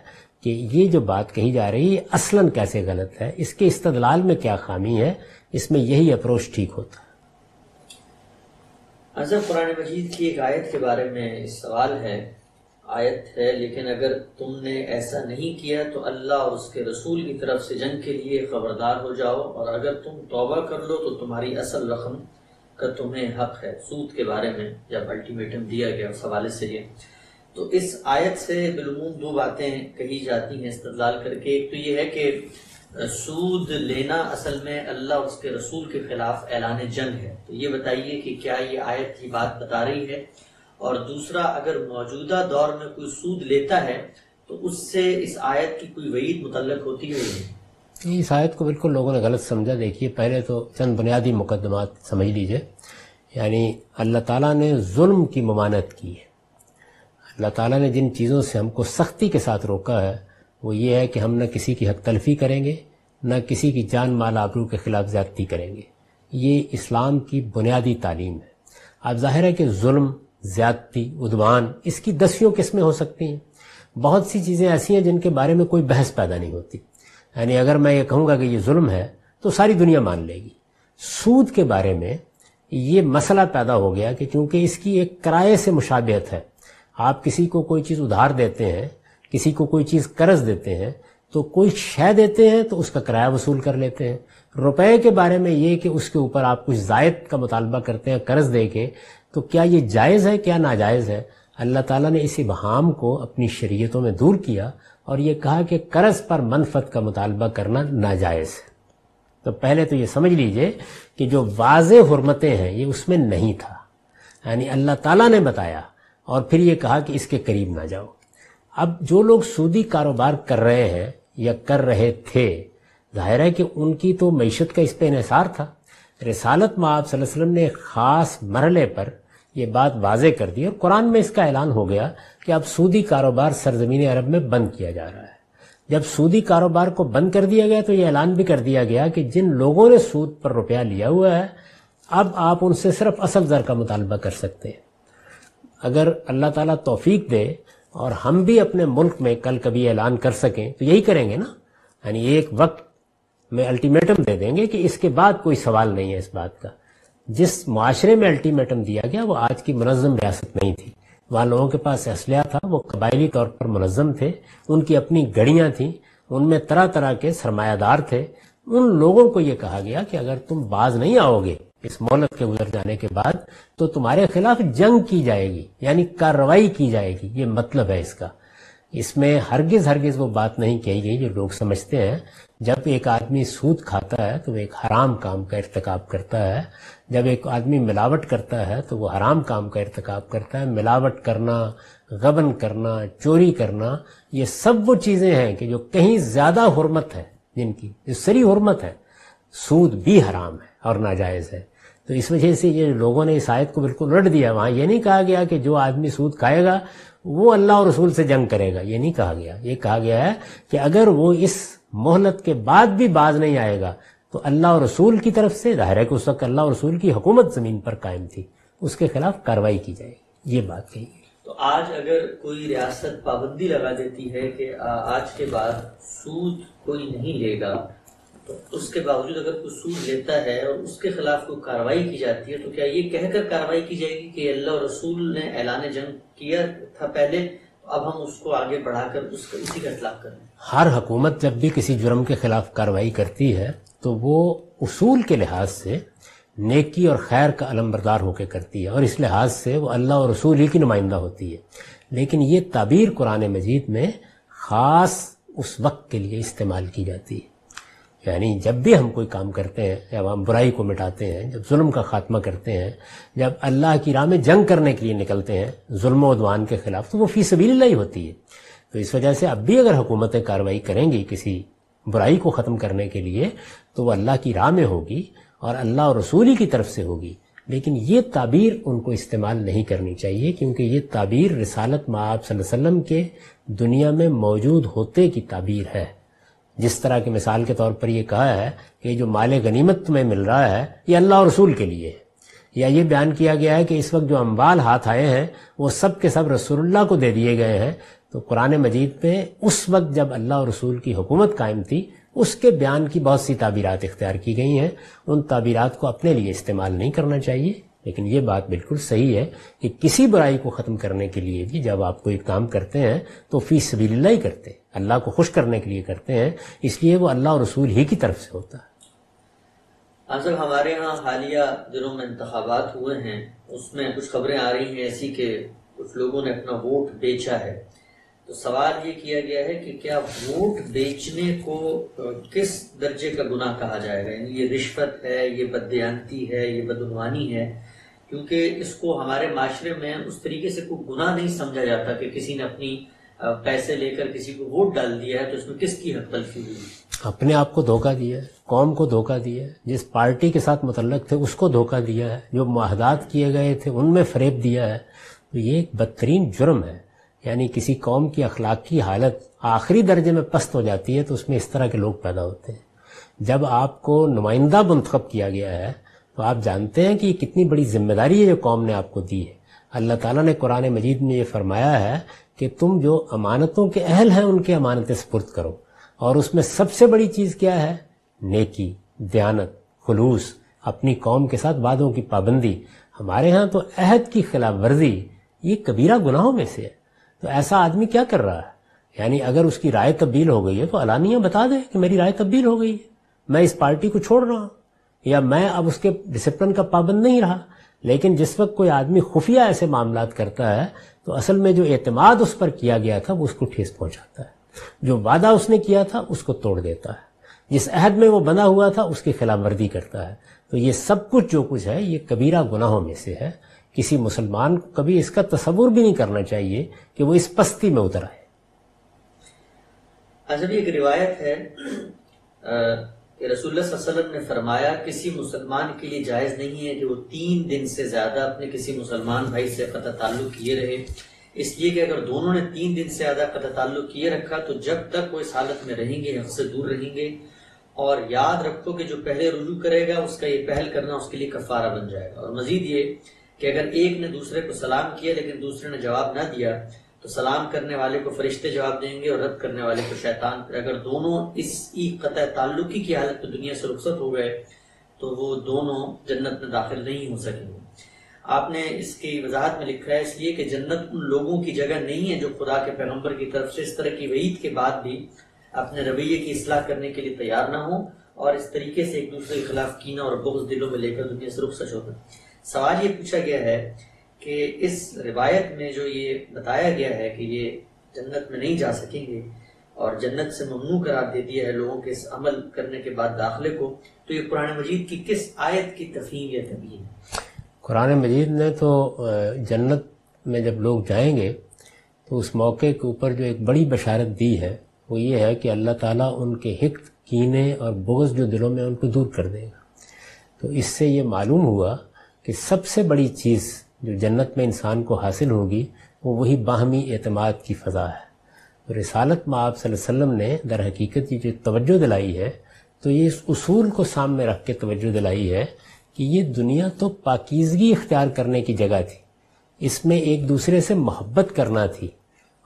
कि ये जो बात कही जा रही है असलन कैसे गलत है इसके इस्तदलाल में क्या खामी है इसमें यही अप्रोच ठीक होता है अजब कुरान मजीद की एक आयत के बारे में सवाल है आयत है लेकिन अगर तुमने ऐसा नहीं किया तो अल्लाह और उसके रसूल की तरफ से जंग के लिए खबरदार हो जाओ और अगर तुम तौबा कर लो तो तुम्हारी असल रकम का तुम्हें हक है सूद के बारे में जब अल्टीमेटम दिया गया उस हवाले से ये तो इस आयत से बिलमूम दो बातें कही जाती हैं इस्तलाल करके एक तो ये है कि सूद लेना असल में अल्लाह उसके रसूल के खिलाफ ऐलान जंग है तो ये बताइए कि क्या ये आयत की बात बता रही है और दूसरा अगर मौजूदा दौर में कोई सूद लेता है तो उससे इस आयत की कोई वईद मुतल होती है इस आयत को बिल्कुल लोगों ने गलत समझा देखिए पहले तो चंद बुनियादी मुकदमात समझ लीजिए यानी अल्लाह ताला ने जुल्म की ममानत की है अल्लाह ताला ने जिन चीज़ों से हमको सख्ती के साथ रोका है वो ये है कि हम न किसी की हक तलफी करेंगे न किसी की जान माल आबरू के ख़िलाफ़ ज़्यादती करेंगे ये इस्लाम की बुनियादी तालीम है अब जाहिर है कि जुल्म ज़्यादती उदवान इसकी दसियों किस्में हो सकती हैं बहुत सी चीज़ें ऐसी हैं जिनके बारे में कोई बहस पैदा नहीं होती यानी अगर मैं ये कहूँगा कि ये जुल्म है तो सारी दुनिया मान लेगी सूद के बारे में ये मसला पैदा हो गया कि क्योंकि इसकी एक किराए से मुशाबियत है आप किसी को कोई चीज़ उधार देते हैं किसी को कोई चीज़ कर्ज देते हैं तो कोई शह देते हैं तो उसका किराया वसूल कर लेते हैं रुपए के बारे में ये कि उसके ऊपर आप कुछ जायद का मुतालबा करते हैं कर्ज दे के तो क्या ये जायज़ है क्या नाजायज़ है अल्लाह ताला ने इस इबहम को अपनी शरीयतों में दूर किया और ये कहा कि कर्ज पर मनफत का मुतालबा करना नाजायज़ है तो पहले तो ये समझ लीजिए कि जो वाज हरमतें हैं ये उसमें नहीं था यानी अल्लाह ताला ने बताया और फिर ये कहा कि इसके करीब ना जाओ अब जो लोग सूदी कारोबार कर रहे हैं या कर रहे थे जाहिर है कि उनकी तो मीशत का इस पर इसार था रिसालत में आप ने ख़ास मरले पर ये बात वाजे कर दी और कुरान में इसका ऐलान हो गया कि अब सूदी कारोबार सरजमीन अरब में बंद किया जा रहा है जब सूदी कारोबार को बंद कर दिया गया तो ये ऐलान भी कर दिया गया कि जिन लोगों ने सूद पर रुपया लिया हुआ है अब आप उनसे सिर्फ असल दर का मुतालबा कर सकते हैं अगर अल्लाह ताला तोफीक दे और हम भी अपने मुल्क में कल कभी ऐलान कर सकें तो यही करेंगे ना यानी एक वक्त में अल्टीमेटम दे देंगे कि इसके बाद कोई सवाल नहीं है इस बात का जिस माशरे में अल्टीमेटम दिया गया वो आज की मनज़म रियासत नहीं थी वहाँ लोगों के पास असलिया था वो कबायली तौर पर मनज़म थे उनकी अपनी गड़ियाँ थीं उनमें तरह तरह के सरमायादार थे उन लोगों को ये कहा गया कि अगर तुम बाज नहीं आओगे इस मोहलत के गुजर जाने के बाद तो तुम्हारे खिलाफ जंग की जाएगी यानी कार्रवाई की जाएगी ये मतलब है इसका इसमें हरगिज हरगिज वो बात नहीं कही गई जो लोग समझते हैं जब एक आदमी सूद खाता है तो वो एक हराम काम का इरतकाब करता है जब एक आदमी मिलावट करता है तो वो हराम काम का इरतकब करता है मिलावट करना गबन करना चोरी करना ये सब वो चीज़ें हैं कि जो कहीं ज़्यादा हरमत है जिनकी जो सरी हरमत है सूद भी हराम है और नाजायज़ है तो इस वजह से ये लोगों ने इस आयत को बिल्कुल उलट दिया वहाँ ये नहीं कहा गया कि जो आदमी सूद खाएगा वो अल्लाह और रसूल से जंग करेगा ये नहीं कहा गया ये कहा गया है कि अगर वो इस मोहलत के बाद भी बाज नहीं आएगा तो अल्लाह और रसूल की तरफ से ज़ाहिर है कि उस वक्त अल्लाह और रसूल की हुकूमत ज़मीन पर कायम थी उसके खिलाफ कार्रवाई की जाएगी ये बात कही तो आज अगर कोई रियासत पाबंदी लगा देती है कि आज के बाद सूद कोई नहीं लेगा उसके बावजूद अगर कोई सूद लेता है और उसके खिलाफ कोई कार्रवाई की जाती है तो क्या ये कहकर कार्रवाई की जाएगी कि अल्लाह और रसूल ने ऐलान जंग किया था पहले अब हम उसको आगे बढ़ाकर उसका इसी का इतलाक करें हर हुकूमत जब भी किसी जुर्म के खिलाफ कार्रवाई करती है तो वो उसूल के लिहाज से नेकी और खैर का अलमबरदार होकर करती है और इस लिहाज से वो अल्लाह और रसूल ही की नुमाइंदा होती है लेकिन ये ताबीर कुरान मजीद में ख़ास उस वक्त के लिए इस्तेमाल की जाती है यानी जब भी हम कोई काम करते हैं जब हम बुराई को मिटाते हैं जब जुल्म का खात्मा करते हैं जब अल्लाह की राह में जंग करने के लिए निकलते हैं जुल्म उद्वान के खिलाफ तो वो फीस सबील ही होती है तो इस वजह से अब भी अगर हुकूमतें कार्रवाई करेंगी किसी बुराई को ख़त्म करने के लिए तो वह अल्लाह की राह में होगी और अल्लाह और रसूली की तरफ से होगी लेकिन ये ताबीर उनको इस्तेमाल नहीं करनी चाहिए क्योंकि ये ताबीर रिसालत माँ आप के दुनिया में मौजूद होते की ताबीर है जिस तरह की मिसाल के तौर पर यह कहा है कि जो माल गनीमत तुम्हें मिल रहा है ये अल्लाह और रसूल के लिए है या ये बयान किया गया है कि इस वक्त जो अम्बाल हाथ आए हैं वो सब के सब रसूलुल्लाह को दे दिए गए हैं तो कुरान मजीद में उस वक्त जब अल्लाह और रसूल की हुकूमत कायम थी उसके बयान की बहुत सी ताबीरत इख्तियार की गई हैं उन ताबीरत को अपने लिए इस्तेमाल नहीं करना चाहिए लेकिन ये बात बिल्कुल सही है कि किसी बुराई को ख़त्म करने के लिए भी जब आप कोई काम करते हैं तो फीस ही करते हैं अल्लाह को खुश करने के लिए करते हैं इसलिए वो अल्लाह और रसूल ही की तरफ से होता है असल हमारे यहाँ हालिया दिनों में इंतबात हुए हैं उसमें कुछ खबरें आ रही हैं ऐसी कि कुछ लोगों ने अपना वोट बेचा है तो सवाल ये किया गया है कि क्या वोट बेचने को किस दर्जे का गुनाह कहा जाएगा यानी ये रिश्वत है ये बदयांती है ये बदनवानी है क्योंकि इसको हमारे माशरे में उस तरीके से कोई गुनाह नहीं समझा जाता कि किसी ने अपनी पैसे लेकर किसी को वोट डाल दिया है तो उसमें किसकी हक तलफी हुई अपने आप को धोखा दिया है कौम को धोखा दिया है जिस पार्टी के साथ मुतलक थे उसको धोखा दिया है जो महदात किए गए थे उनमें फरेब दिया है तो ये एक बदतरीन जुर्म है यानी किसी कौम की अखलाक की हालत आखिरी दर्जे में पस्त हो जाती है तो उसमें इस तरह के लोग पैदा होते हैं जब आपको नुमाइंदा मंतखब किया गया है तो आप जानते हैं कि ये कितनी बड़ी जिम्मेदारी है जो कौम ने आपको दी है अल्लाह ताला ने कुरान मजीद में ये फरमाया है कि तुम जो अमानतों के अहल हैं उनके अमानतें सपुर्द करो और उसमें सबसे बड़ी चीज़ क्या है नेकी दयानत खलूस अपनी कौम के साथ वादों की पाबंदी हमारे यहां तो अहद की खिलाफ वर्जी ये कबीरा गुनाहों में से है तो ऐसा आदमी क्या कर रहा है यानी अगर उसकी राय तब्दील हो गई है तो अलानिया बता दे कि मेरी राय तब्दील हो गई है मैं इस पार्टी को छोड़ रहा हूं या मैं अब उसके डिसिप्लिन का पाबंद नहीं रहा लेकिन जिस वक्त कोई आदमी खुफिया ऐसे मामला करता है तो असल में जो एतमाद उस पर किया गया था वो उसको ठेस पहुंचाता है जो वादा उसने किया था उसको तोड़ देता है जिस अहद में वो बना हुआ था उसकी खिलाफ वर्दी करता है तो ये सब कुछ जो कुछ है ये कबीरा गुनाहों में से है किसी मुसलमान को कभी इसका तस्वुर भी नहीं करना चाहिए कि वो इस पस्ती में उतर आए अजब अच्छा, एक रिवायत है आ... कि रसुल्लम ने फरमाया किसी मुसलमान के लिए जायज़ नहीं है कि वो तीन दिन से ज़्यादा अपने किसी मुसलमान भाई से कत ताल्लुक किए रहे इसलिए कि अगर दोनों ने तीन दिन से ज़्यादा कत ताल्लुक किए रखा तो जब तक वो इस हालत में रहेंगे हक से दूर रहेंगे और याद रखो कि जो पहले रुजू करेगा उसका ये पहल करना उसके लिए कफारा बन जाएगा और मजीद ये कि अगर एक ने दूसरे को सलाम किया लेकिन दूसरे ने जवाब ना दिया तो सलाम करने वाले को फरिश्ते जवाब देंगे और रद्द करने वाले को शैतान फिर अगर दोनों इस ई कत ताल्लुकी की हालत में दुनिया से रुख्सत हो गए तो वो दोनों जन्नत में दाखिल नहीं हो सकेंगे आपने इसकी वजाहत में लिखा है इसलिए कि जन्नत उन लोगों की जगह नहीं है जो खुदा के पैगम्बर की तरफ से इस तरह की वहीद के बाद भी अपने रवैये की असलाह करने के लिए तैयार ना हो और इस तरीके से एक दूसरे के खिलाफ कीना और बोझ दिलों में लेकर दुनिया से रुखसत होकर सवाल ये पूछा गया है कि इस रिवायत में जो ये बताया गया है कि ये जन्नत में नहीं जा सकेंगे और जन्नत से ममनू करार दे दिया है लोगों के इस अमल करने के बाद दाखिले को तो ये कुरान मजीद की किस आयत की तफहीम या तबीन है कुरान मजीद ने तो जन्नत में जब लोग जाएंगे तो उस मौके के ऊपर जो एक बड़ी बशारत दी है वो ये है कि अल्लाह ताला उनके हिक कीने और बोझ जो दिलों में उनको दूर कर देगा तो इससे ये मालूम हुआ कि सबसे बड़ी चीज़ जो जन्नत में इंसान को हासिल होगी वो वही बाहमी अतमाद की फ़ज़ा है तो रिसालत में आप वसल्लम ने दर हकीकत की जो तोज्जो दिलाई है तो ये इस असूल को सामने रख के तवज्जो दिलाई है कि ये दुनिया तो पाकिजगी इख्तियार करने की जगह थी इसमें एक दूसरे से मोहब्बत करना थी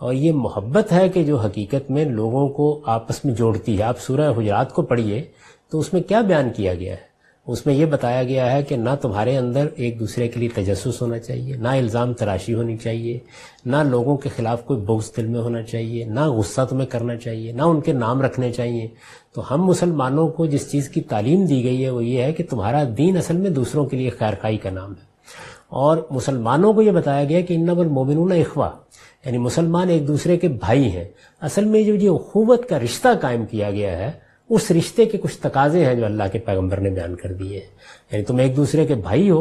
और ये मोहब्बत है कि जो हकीकत में लोगों को आपस में जोड़ती है आप सूर्य हजरात को पढ़िए तो उसमें क्या बयान किया गया है उसमें यह बताया गया है कि ना तुम्हारे अंदर एक दूसरे के लिए तजस्स होना चाहिए ना इल्ज़ाम तराशी होनी चाहिए ना लोगों के ख़िलाफ़ कोई बोझ दिल में होना चाहिए ना गुस्सा तुम्हें करना चाहिए ना उनके नाम रखने चाहिए तो हम मुसलमानों को जिस चीज़ की तालीम दी गई है वो ये है कि तुम्हारा दीन असल में दूसरों के लिए खैर का नाम है और मुसलमानों को यह बताया गया कि इन्ना मोमिन इखवा यानी मुसलमान एक दूसरे के भाई हैं असल में जो ये अखूवत का रिश्ता कायम किया गया है उस रिश्ते के कुछ तकाजे हैं जो अल्लाह के पैगम्बर ने बयान कर दिए हैं यानी तुम एक दूसरे के भाई हो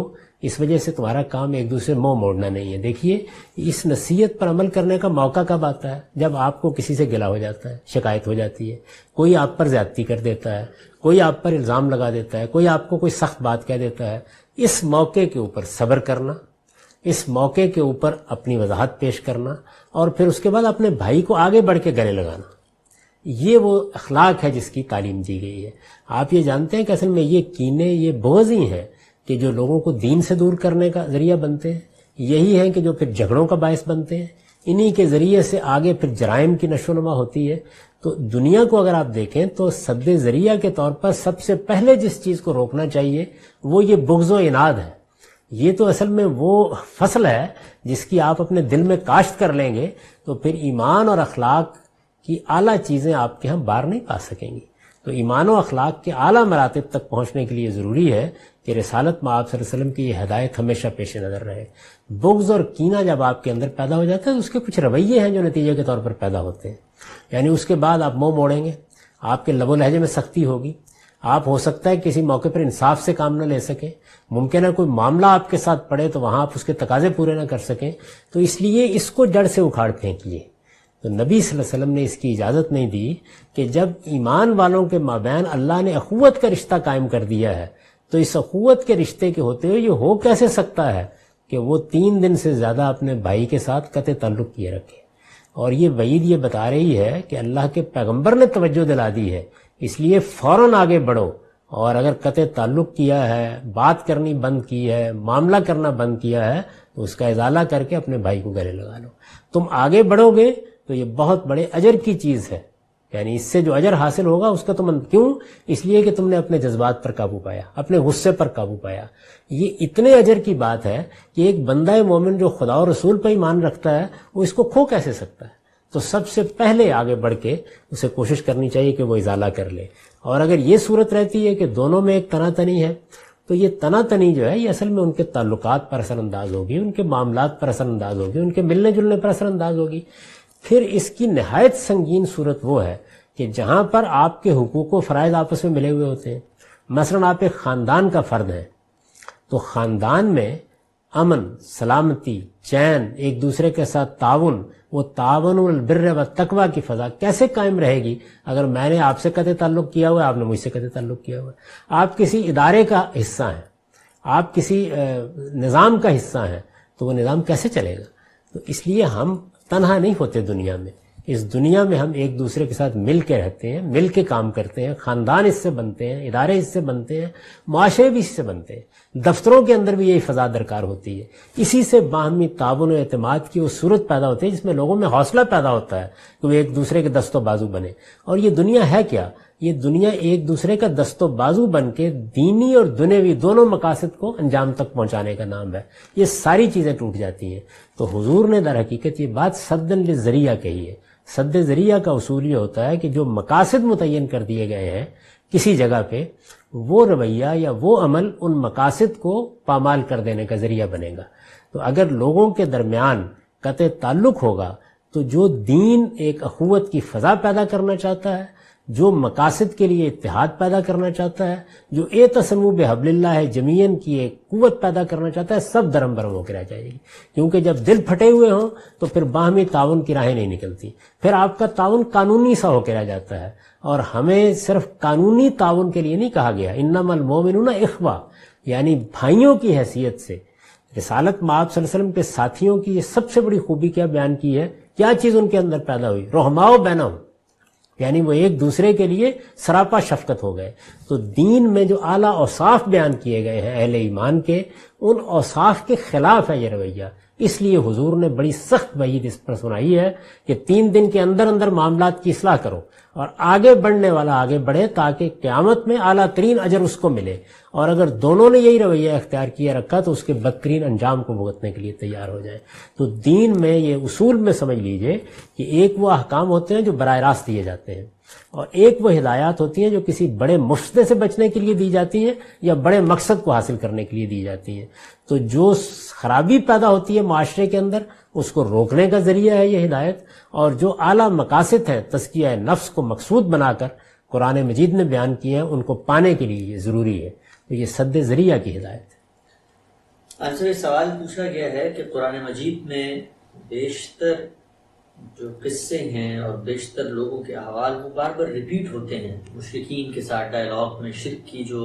इस वजह से तुम्हारा काम एक दूसरे मुंह मोड़ना नहीं है देखिए इस नसीहत पर अमल करने का मौका कब आता है जब आपको किसी से गिला हो जाता है शिकायत हो जाती है कोई आप पर ज्यादती कर देता है कोई आप पर इल्ज़ाम लगा देता है कोई आपको कोई सख्त बात कह देता है इस मौके के ऊपर सब्र करना इस मौके के ऊपर अपनी वजाहत पेश करना और फिर उसके बाद अपने भाई को आगे बढ़ के गले लगाना ये वो अखलाक है जिसकी तालीम दी गई है आप ये जानते हैं कि असल में ये कीने ये बोझ ही हैं कि जो लोगों को दीन से दूर करने का जरिया बनते हैं यही है कि जो फिर झगड़ों का बायस बनते हैं इन्हीं के ज़रिए से आगे फिर जराइम की नशोनमा होती है तो दुनिया को अगर आप देखें तो सद ज़रिया के तौर पर सबसे पहले जिस चीज़ को रोकना चाहिए वो ये बुग्ज़ो इनाद है ये तो असल में वो फसल है जिसकी आप अपने दिल में काश्त कर लेंगे तो फिर ईमान और अखलाक कि आला चीज़ें आपके हम बाहर नहीं पा सकेंगी तो ईमान व अखलाक के आला मरातब तक पहुँचने के लिए ज़रूरी है कि रसालत में आप वसल्लम की ये हदायत हमेशा पेश नज़र रहे बुग्ज़ और कीना जब आपके अंदर पैदा हो जाता है तो उसके कुछ रवैये हैं जो नतीजे के तौर पर पैदा होते हैं यानी उसके बाद आप मुँह मोड़ेंगे आपके लबो लहजे में सख्ती होगी आप हो सकता है किसी मौके पर इंसाफ से काम न ले सकें मुमकिन है कोई मामला आपके साथ पड़े तो वहाँ आप उसके तकाजे पूरे ना कर सकें तो इसलिए इसको जड़ से उखाड़ फेंकिए तो नबी वसल्लम ने इसकी इजाज़त नहीं दी कि जब ईमान वालों के माबैन अल्लाह ने अखुवत का रिश्ता कायम कर दिया है तो इस अखुवत के रिश्ते के होते हुए ये हो कैसे सकता है कि वो तीन दिन से ज़्यादा अपने भाई के साथ कत तल्लुक किए रखे और ये वईद ये बता रही है कि अल्लाह के पैगम्बर ने तवज्जो दिला दी है इसलिए फ़ौर आगे बढ़ो और अगर कत ताल्लुक किया है बात करनी बंद की है मामला करना बंद किया है तो उसका इजाला करके अपने भाई को गले लगा लो तुम आगे बढ़ोगे तो ये बहुत बड़े अजर की चीज़ है यानी इससे जो अजर हासिल होगा उसका तुम तो क्यों इसलिए कि तुमने अपने जज्बात पर काबू पाया अपने गुस्से पर काबू पाया ये इतने अजर की बात है कि एक बंदा मोमिन जो खुदा और रसूल पर ईमान रखता है वो इसको खो कैसे सकता है तो सबसे पहले आगे बढ़ के उसे कोशिश करनी चाहिए कि वो इजाला कर ले और अगर ये सूरत रहती है कि दोनों में एक तनातनी है तो ये तनातनी जो है ये असल में उनके ताल्लुकात पर असरअंदाज होगी उनके मामला पर असरअंदाज होगी उनके मिलने जुलने पर असरअंदाज होगी फिर इसकी नहायत संगीन सूरत वो है कि जहां पर आपके हकूक फ़रज़ आपस में मिले हुए होते हैं मसला आप एक ख़ानदान का फ़र्द है तो ख़ानदान में अमन सलामती चैन एक दूसरे के साथ ताउन वो तावन बिर व तकवा की फ़जा कैसे कायम रहेगी अगर मैंने आपसे कत ताल्लुक़ किया हुआ आपने मुझसे कत ताल्लुक़ किया हुआ आप किसी इदारे का हिस्सा हैं आप किसी निज़ाम का हिस्सा हैं तो वह निज़ाम कैसे चलेगा तो इसलिए हम तनहा नहीं होते दुनिया में इस दुनिया में हम एक दूसरे के साथ मिल के रहते हैं मिल के काम करते हैं खानदान इससे बनते हैं इदारे इससे बनते हैं माशरे भी इससे बनते हैं दफ्तरों के अंदर भी यही फजा दरकार होती है इसी से बाहमी ताबन अतमाद की वो सूरत पैदा होती है जिसमें लोगों में हौसला पैदा होता है कि वो एक दूसरे के दस्तों बाजू बने और ये दुनिया है क्या ये दुनिया एक दूसरे का दस्तो बाजू बन के दीनी और दुनियावी दोनों मकासद को अंजाम तक पहुंचाने का नाम है ये सारी चीज़ें टूट जाती हैं तो हुजूर ने दर हकीकत ये बात सदन जरिया कही है सद जरिया का असूल ये होता है कि जो मकासद मुतन कर दिए गए हैं किसी जगह पे वो रवैया या वो अमल उन मकासद को पामाल कर देने का जरिया बनेगा तो अगर लोगों के दरमियान कत ताल्लुक होगा तो जो दीन एक अखुवत की फ़ज़ा पैदा करना चाहता है जो मकासद के लिए इतिहाद पैदा करना चाहता है जो ए तसनू बेहबल्ला है जमीन की एक कुत पैदा करना चाहता है सब धर्म भरम होकर रह जाएगी क्योंकि जब दिल फटे हुए हों तो फिर बाहमी ताउन की राहें नहीं निकलती फिर आपका ताउन कानूनी सा होकर रह जाता है और हमें सिर्फ कानूनी ताउन के लिए नहीं कहा गया मल मोमिन इखवा यानी भाइयों की हैसियत से रिसालत माप वसल्लम के साथियों की ये सबसे बड़ी खूबी क्या बयान की है क्या चीज़ उनके अंदर पैदा हुई रोहमाओ बैना हूँ यानी वो एक दूसरे के लिए सरापा शफकत हो गए तो दीन में जो आला औसाफ बयान किए गए हैं अहले ईमान के उन औसाफ के खिलाफ है ये रवैया इसलिए हुजूर ने बड़ी सख्त वहीद इस पर सुनाई है कि तीन दिन के अंदर अंदर मामला की इसलाह करो और आगे बढ़ने वाला आगे बढ़े ताकि क्यामत में आला तरीन अजर उसको मिले और अगर दोनों ने यही रवैया अख्तियार किया रखा तो उसके बदतरीन अंजाम को भुगतने के लिए तैयार हो जाए तो दीन में ये उसूल में समझ लीजिए कि एक वो अहकाम होते हैं जो बर रास्त दिए जाते हैं और एक वो हिदायत होती है जो किसी बड़े मुश्ते से बचने के लिए दी जाती है या बड़े मकसद को हासिल करने के लिए दी जाती है तो जो खराबी पैदा होती है माशरे के अंदर उसको रोकने का जरिया है यह हिदायत और जो आला मकासद हैं तस्किया नफ्स को मकसूद बनाकर कुरान मजीद ने बयान किए हैं उनको पाने के लिए ये ज़रूरी है तो ये सद जरिया की हिदायत है अच्छा ये सवाल पूछा गया है कि कुरान मजीद में बेशतर जो किस्से हैं और बेशतर लोगों के अहवाल वो बार बार रिपीट होते हैं मुश्किन के साथ डायलॉग में शिरक की जो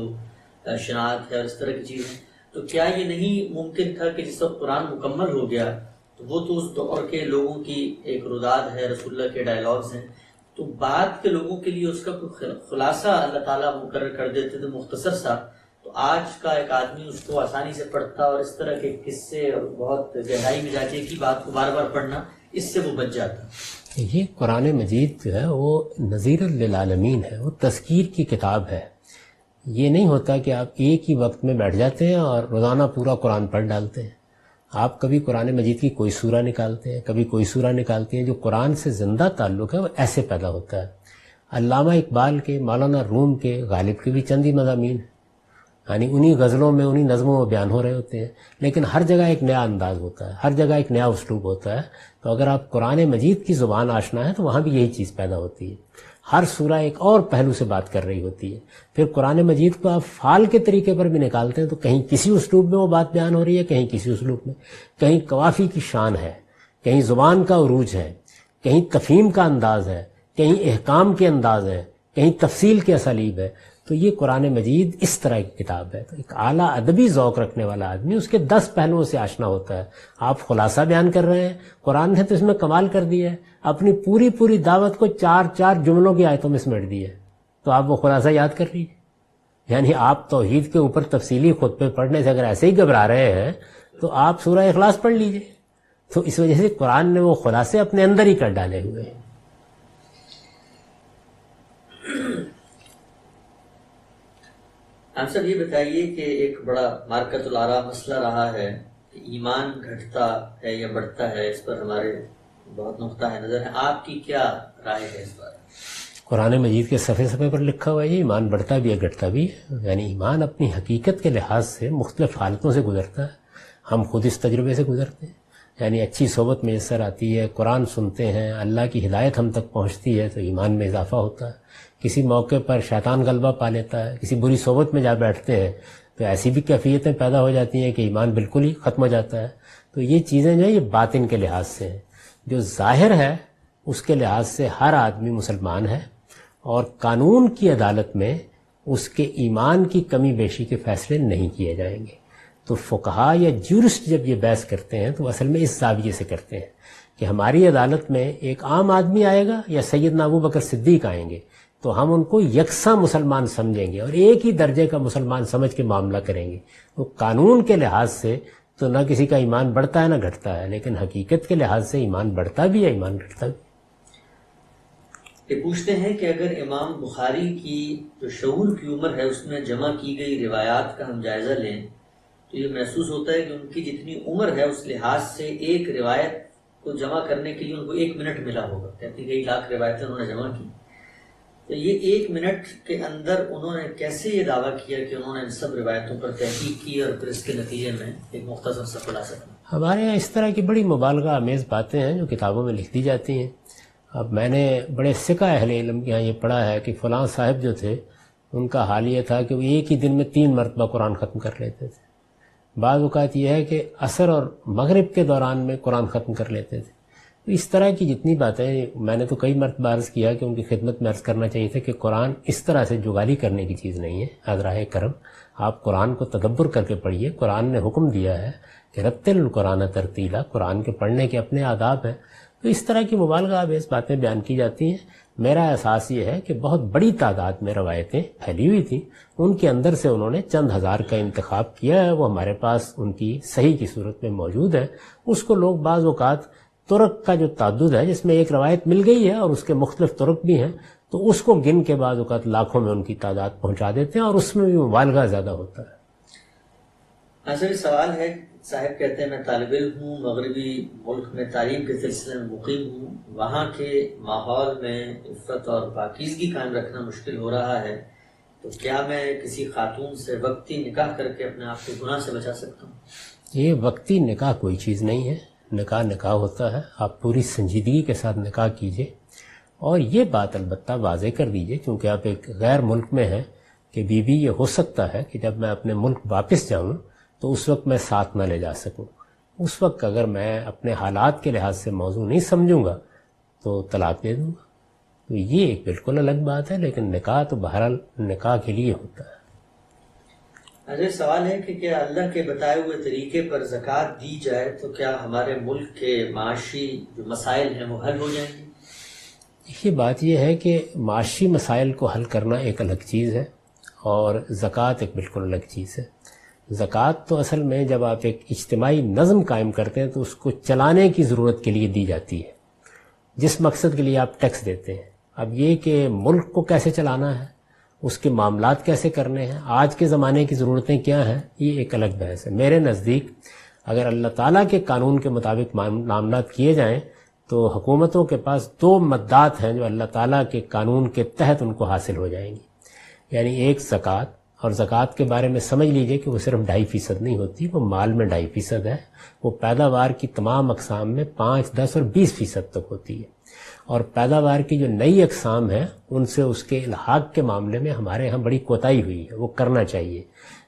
शनात है और इस तरह की चीज़ें तो क्या ये नहीं मुमकिन था कि जिस वक्त कुरान मुकम्मल हो गया तो वो तो उस दौर के लोगों की एक रुदाद है रसुल्ला के डायलॉग्स हैं तो बाद के लोगों के लिए उसका कोई खुलासा अल्लाह ताला मुकर कर देते थे मुख्तसर सा तो आज का एक आदमी उसको आसानी से पढ़ता और इस तरह के किस्से और बहुत गहराई में जाके की बात को बार बार पढ़ना इससे वो बच जाता ये कुरान मजीद जो है वो नज़ीर लमीन है वो तस्कीर की किताब है ये नहीं होता कि आप एक ही वक्त में बैठ जाते हैं और रोज़ाना पूरा कुरान पढ़ डालते हैं आप कभी कुरान मजीद की कोई सूरा निकालते हैं कभी कोई सूरा निकालते हैं जो कुरान से ज़िंदा ताल्लुक़ है वो ऐसे पैदा होता है अलामा इकबाल के मौलाना रूम के गालिब के भी चंदी मजामी हैं यानी उन्हीं गज़लों में उन्हीं नज़मों में बयान हो रहे होते हैं लेकिन हर जगह एक नया अंदाज होता है हर जगह एक नया उसलूब होता है तो अगर आप कुरान मजीद की ज़ुबान आशना है तो वहाँ भी यही चीज़ पैदा होती है हर सूरा एक और पहलू से बात कर रही होती है फिर कुरान मजीद को आप फाल के तरीके पर भी निकालते हैं तो कहीं किसी उसलूब में वो बात बयान हो रही है कहीं किसी उसलूब में कहीं कवाफ़ी की शान है कहीं ज़ुबान का अरूज है कहीं तफीम का अंदाज़ है कहीं अहकाम के अंदाज़ है कहीं तफसील के असलीब है तो ये कुरान मजीद इस तरह की किताब है तो एक आला अदबी जौक रखने वाला आदमी उसके दस पहलुओं से आशना होता है आप खुलासा बयान कर रहे हैं कुरान ने तो इसमें कमाल कर दिया है अपनी पूरी पूरी दावत को चार चार जुमलों की आयतों में समेट दी है तो आप वो खुलासा याद कर रही है यानी आप तोहहीद के ऊपर तफसीली खुद खुतबे पढ़ने से अगर ऐसे ही घबरा रहे हैं तो आप सूर्य अखलास पढ़ लीजिए तो इस वजह से कुरान ने वो खुलासे अपने अंदर ही कर डाले हुए हैं आप सब ये बताइए कि एक बड़ा रहा मसला रहा है कि ईमान घटता है या बढ़ता है इस पर हमारे बहुत नुकता है नजर है आपकी क्या राय है इस बार कुरान मजीद के सफ़े सफ़े पर लिखा हुआ है ईमान बढ़ता भी है घटता भी है यानी ईमान अपनी हकीकत के लिहाज से मुख्तलिफ हालतों से गुजरता है हम खुद इस तजुर्बे से गुजरते हैं यानी अच्छी सोबत मैसर आती है कुरान सुनते हैं अल्लाह की हिदायत हम तक पहुँचती है तो ईमान में इजाफा होता है किसी मौके पर शैतान गलबा पा लेता है किसी बुरी सोबत में जा बैठते हैं तो ऐसी भी कैफियतें पैदा हो जाती हैं कि ईमान बिल्कुल ही ख़त्म हो जाता है तो ये चीज़ें जो है ये बातिन के लिहाज से हैं जो ज़ाहिर है उसके लिहाज से हर आदमी मुसलमान है और कानून की अदालत में उसके ईमान की कमी बेशी के फैसले नहीं किए जाएंगे तो फ़ुकहा या जूरिस्ट जब ये बहस करते हैं तो असल में इस जाविये से करते हैं कि हमारी अदालत में एक आम आदमी आएगा या सैयद नाबू बकर सिद्दीक आएंगे तो हम उनको यकसा मुसलमान समझेंगे और एक ही दर्जे का मुसलमान समझ के मामला करेंगे तो कानून के लिहाज से तो ना किसी का ईमान बढ़ता है ना घटता है लेकिन हकीकत के लिहाज से ईमान बढ़ता भी है ईमान घटता भी ये पूछते हैं कि अगर इमाम बुखारी की जो शूर की उम्र है उसमें जमा की गई रिवायात का हम जायज़ा लें तो ये महसूस होता है कि उनकी जितनी उम्र है उस लिहाज से एक रिवायत को जमा करने के लिए उनको एक मिनट मिला होगा कहती गई लाख रिवायतें उन्होंने जमा की तो ये एक मिनट के अंदर उन्होंने कैसे ये दावा किया कि उन्होंने इन सब रिवायतों पर तहकीक की और फिर इसके नतीजे में एक मुख्तर सा खुलासा हमारे यहाँ इस तरह की बड़ी मुबालगा आमेज़ बातें हैं जो किताबों में लिख दी जाती हैं अब मैंने बड़े सिका अहल इलम के यहाँ ये पढ़ा है कि फ़लाँ साहब जो थे उनका हाल ये था कि वो एक ही दिन में तीन मरतबा कुरान ख़त्म कर लेते थे बाज़ात अवत यह है कि असर और मगरब के दौरान में कुरान ख़त्म कर लेते थे तो इस तरह की जितनी बातें मैंने तो कई मरतबा अर्ज़ किया कि उनकी खिदमत में अर्ज़ करना चाहिए था कि कुरान इस तरह से जुगाली करने की चीज़ नहीं है हजराह करम आप कुरान को तदब्बर करके पढ़िए कुरान ने हुक्म दिया है कि रत्तिल तरतीला कुरान के पढ़ने के अपने आदाब हैं तो इस तरह की मुबालगा बेस बातें बयान की जाती हैं मेरा एहसास ये है कि बहुत बड़ी तादाद में रवायतें फैली हुई थी उनके अंदर से उन्होंने चंद हज़ार का इंतखब किया है वो हमारे पास उनकी सही की सूरत में मौजूद है उसको लोग बाज़ तुरक का जो तादुद है जिसमें एक रवायत मिल गई है और उसके मुख्तलिफ तुरक भी हैं तो उसको गिन के बाद अवत लाखों में उनकी तादाद पहुंचा देते हैं और उसमें भी मुबालगा ज़्यादा होता है असल सवाल है साहब कहते हैं मैं तालब हूँ मगरबी मुल्क में तालीम के सिलसिले में मुकीम हूँ वहाँ के माहौल में इफ़त और पाकिजगी कायम रखना मुश्किल हो रहा है तो क्या मैं किसी खातून से वक्ती निकाह करके अपने आप को गुनाह से बचा सकता हूँ ये वक्ती निकाह कोई चीज़ नहीं है निकाह निकाह होता है आप पूरी संजीदगी के साथ निकाह कीजिए और ये बात अलबत् वाजे कर दीजिए क्योंकि आप एक गैर मुल्क में हैं कि बीबी ये हो सकता है कि जब मैं अपने मुल्क वापस जाऊँ तो उस वक्त मैं साथ ना ले जा सकूँ उस वक्त अगर मैं अपने हालात के लिहाज से मौजू नहीं समझूंगा तो तलाक दे दूँगा तो ये एक बिल्कुल अलग बात है लेकिन निकाह तो बहरहाल निकाह के लिए होता है अरे सवाल है कि क्या अल्लाह के बताए हुए तरीके पर जक़ात दी जाए तो क्या हमारे मुल्क के माशी जो मसाइल हैं वो हल हो जाएंगे देखिए बात यह है कि माशी मसाइल को हल करना एक अलग चीज़ है और ज़क़़त एक बिल्कुल अलग चीज़ है ज़क़़त तो असल में जब आप एक इज्तमाही नज़म कायम करते हैं तो उसको चलाने की ज़रूरत के लिए दी जाती है जिस मकसद के लिए आप टैक्स देते हैं अब ये कि मुल्क को कैसे चलाना है उसके मामला कैसे करने हैं आज के ज़माने की ज़रूरतें क्या हैं ये एक अलग बहस है मेरे नज़दीक अगर अल्लाह ताला के कानून के मुताबिक मामला किए जाएं तो हुकूमतों के पास दो मददात हैं जो अल्लाह ताला के कानून के तहत उनको हासिल हो जाएंगी यानी एक ज़क़़त और ज़क़़त के बारे में समझ लीजिए कि वो सिर्फ ढाई फ़ीसद नहीं होती वो माल में ढाई फ़ीसद है वो पैदावार की तमाम अकसाम में पाँच दस और बीस फ़ीसद तक होती है और पैदावार की जो नई अकसाम है उनसे उसके इलाहाक के मामले में हमारे यहाँ बड़ी कोताही हुई है वो करना चाहिए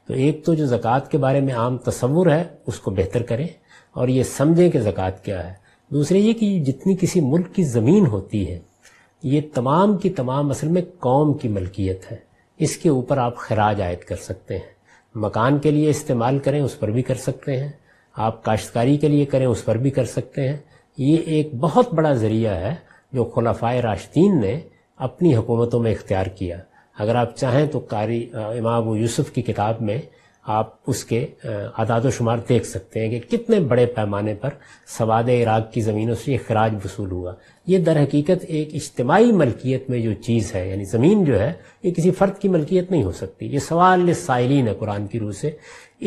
तो एक तो जो ज़क़़त के बारे में आम तस्वुर है उसको बेहतर करें और ये समझें कि ज़क़़त क्या है दूसरे ये कि जितनी किसी मुल्क की ज़मीन होती है ये तमाम की तमाम असल में कौम की मलकियत है इसके ऊपर आप खराज आयद कर सकते हैं मकान के लिए इस्तेमाल करें उस पर भी कर सकते हैं आप काश्तकारी के लिए करें उस पर भी कर सकते हैं ये एक बहुत बड़ा ज़रिया है जो खुलफाय राशदीन ने अपनी हुकूमतों में इख्तियार किया अगर आप चाहें तो कारी इमाम यूसुफ की किताब में आप उसके आदाद शुमार देख सकते हैं कि कितने बड़े पैमाने पर सवाद इराक की ज़मीनों से अखराज वसूल हुआ ये दर हकीकत एक इज्तमाही मलकियत में जो चीज़ है यानी ज़मीन जो है ये किसी फ़र्द की मलकियत नहीं हो सकती ये सवाल साइलिन है कुरान की रूह से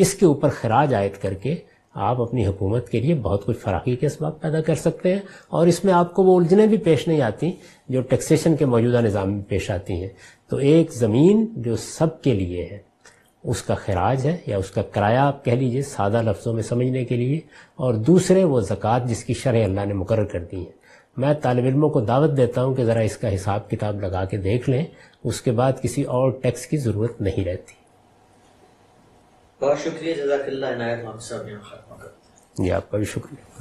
इसके ऊपर खराज आयद करके आप अपनी हुकूमत के लिए बहुत कुछ फराखी के इसबाब पैदा कर सकते हैं और इसमें आपको वो उलझने भी पेश नहीं आती जो टैक्सेशन के मौजूदा निज़ाम में पेश आती हैं तो एक ज़मीन जो सब के लिए है उसका खराज है या उसका किराया आप कह लीजिए सादा लफ्ज़ों में समझने के लिए और दूसरे वो ज़क़़त जिसकी शरह अल्लाह ने मुकर कर दी है मैं तालब इलमों को दावत देता हूँ कि ज़रा इसका हिसाब किताब लगा के देख लें उसके बाद किसी और टैक्स की ज़रूरत नहीं रहती बहुत शुक्रिया जजाकल्ला इनायत साहब जी आपका भी शुक्रिया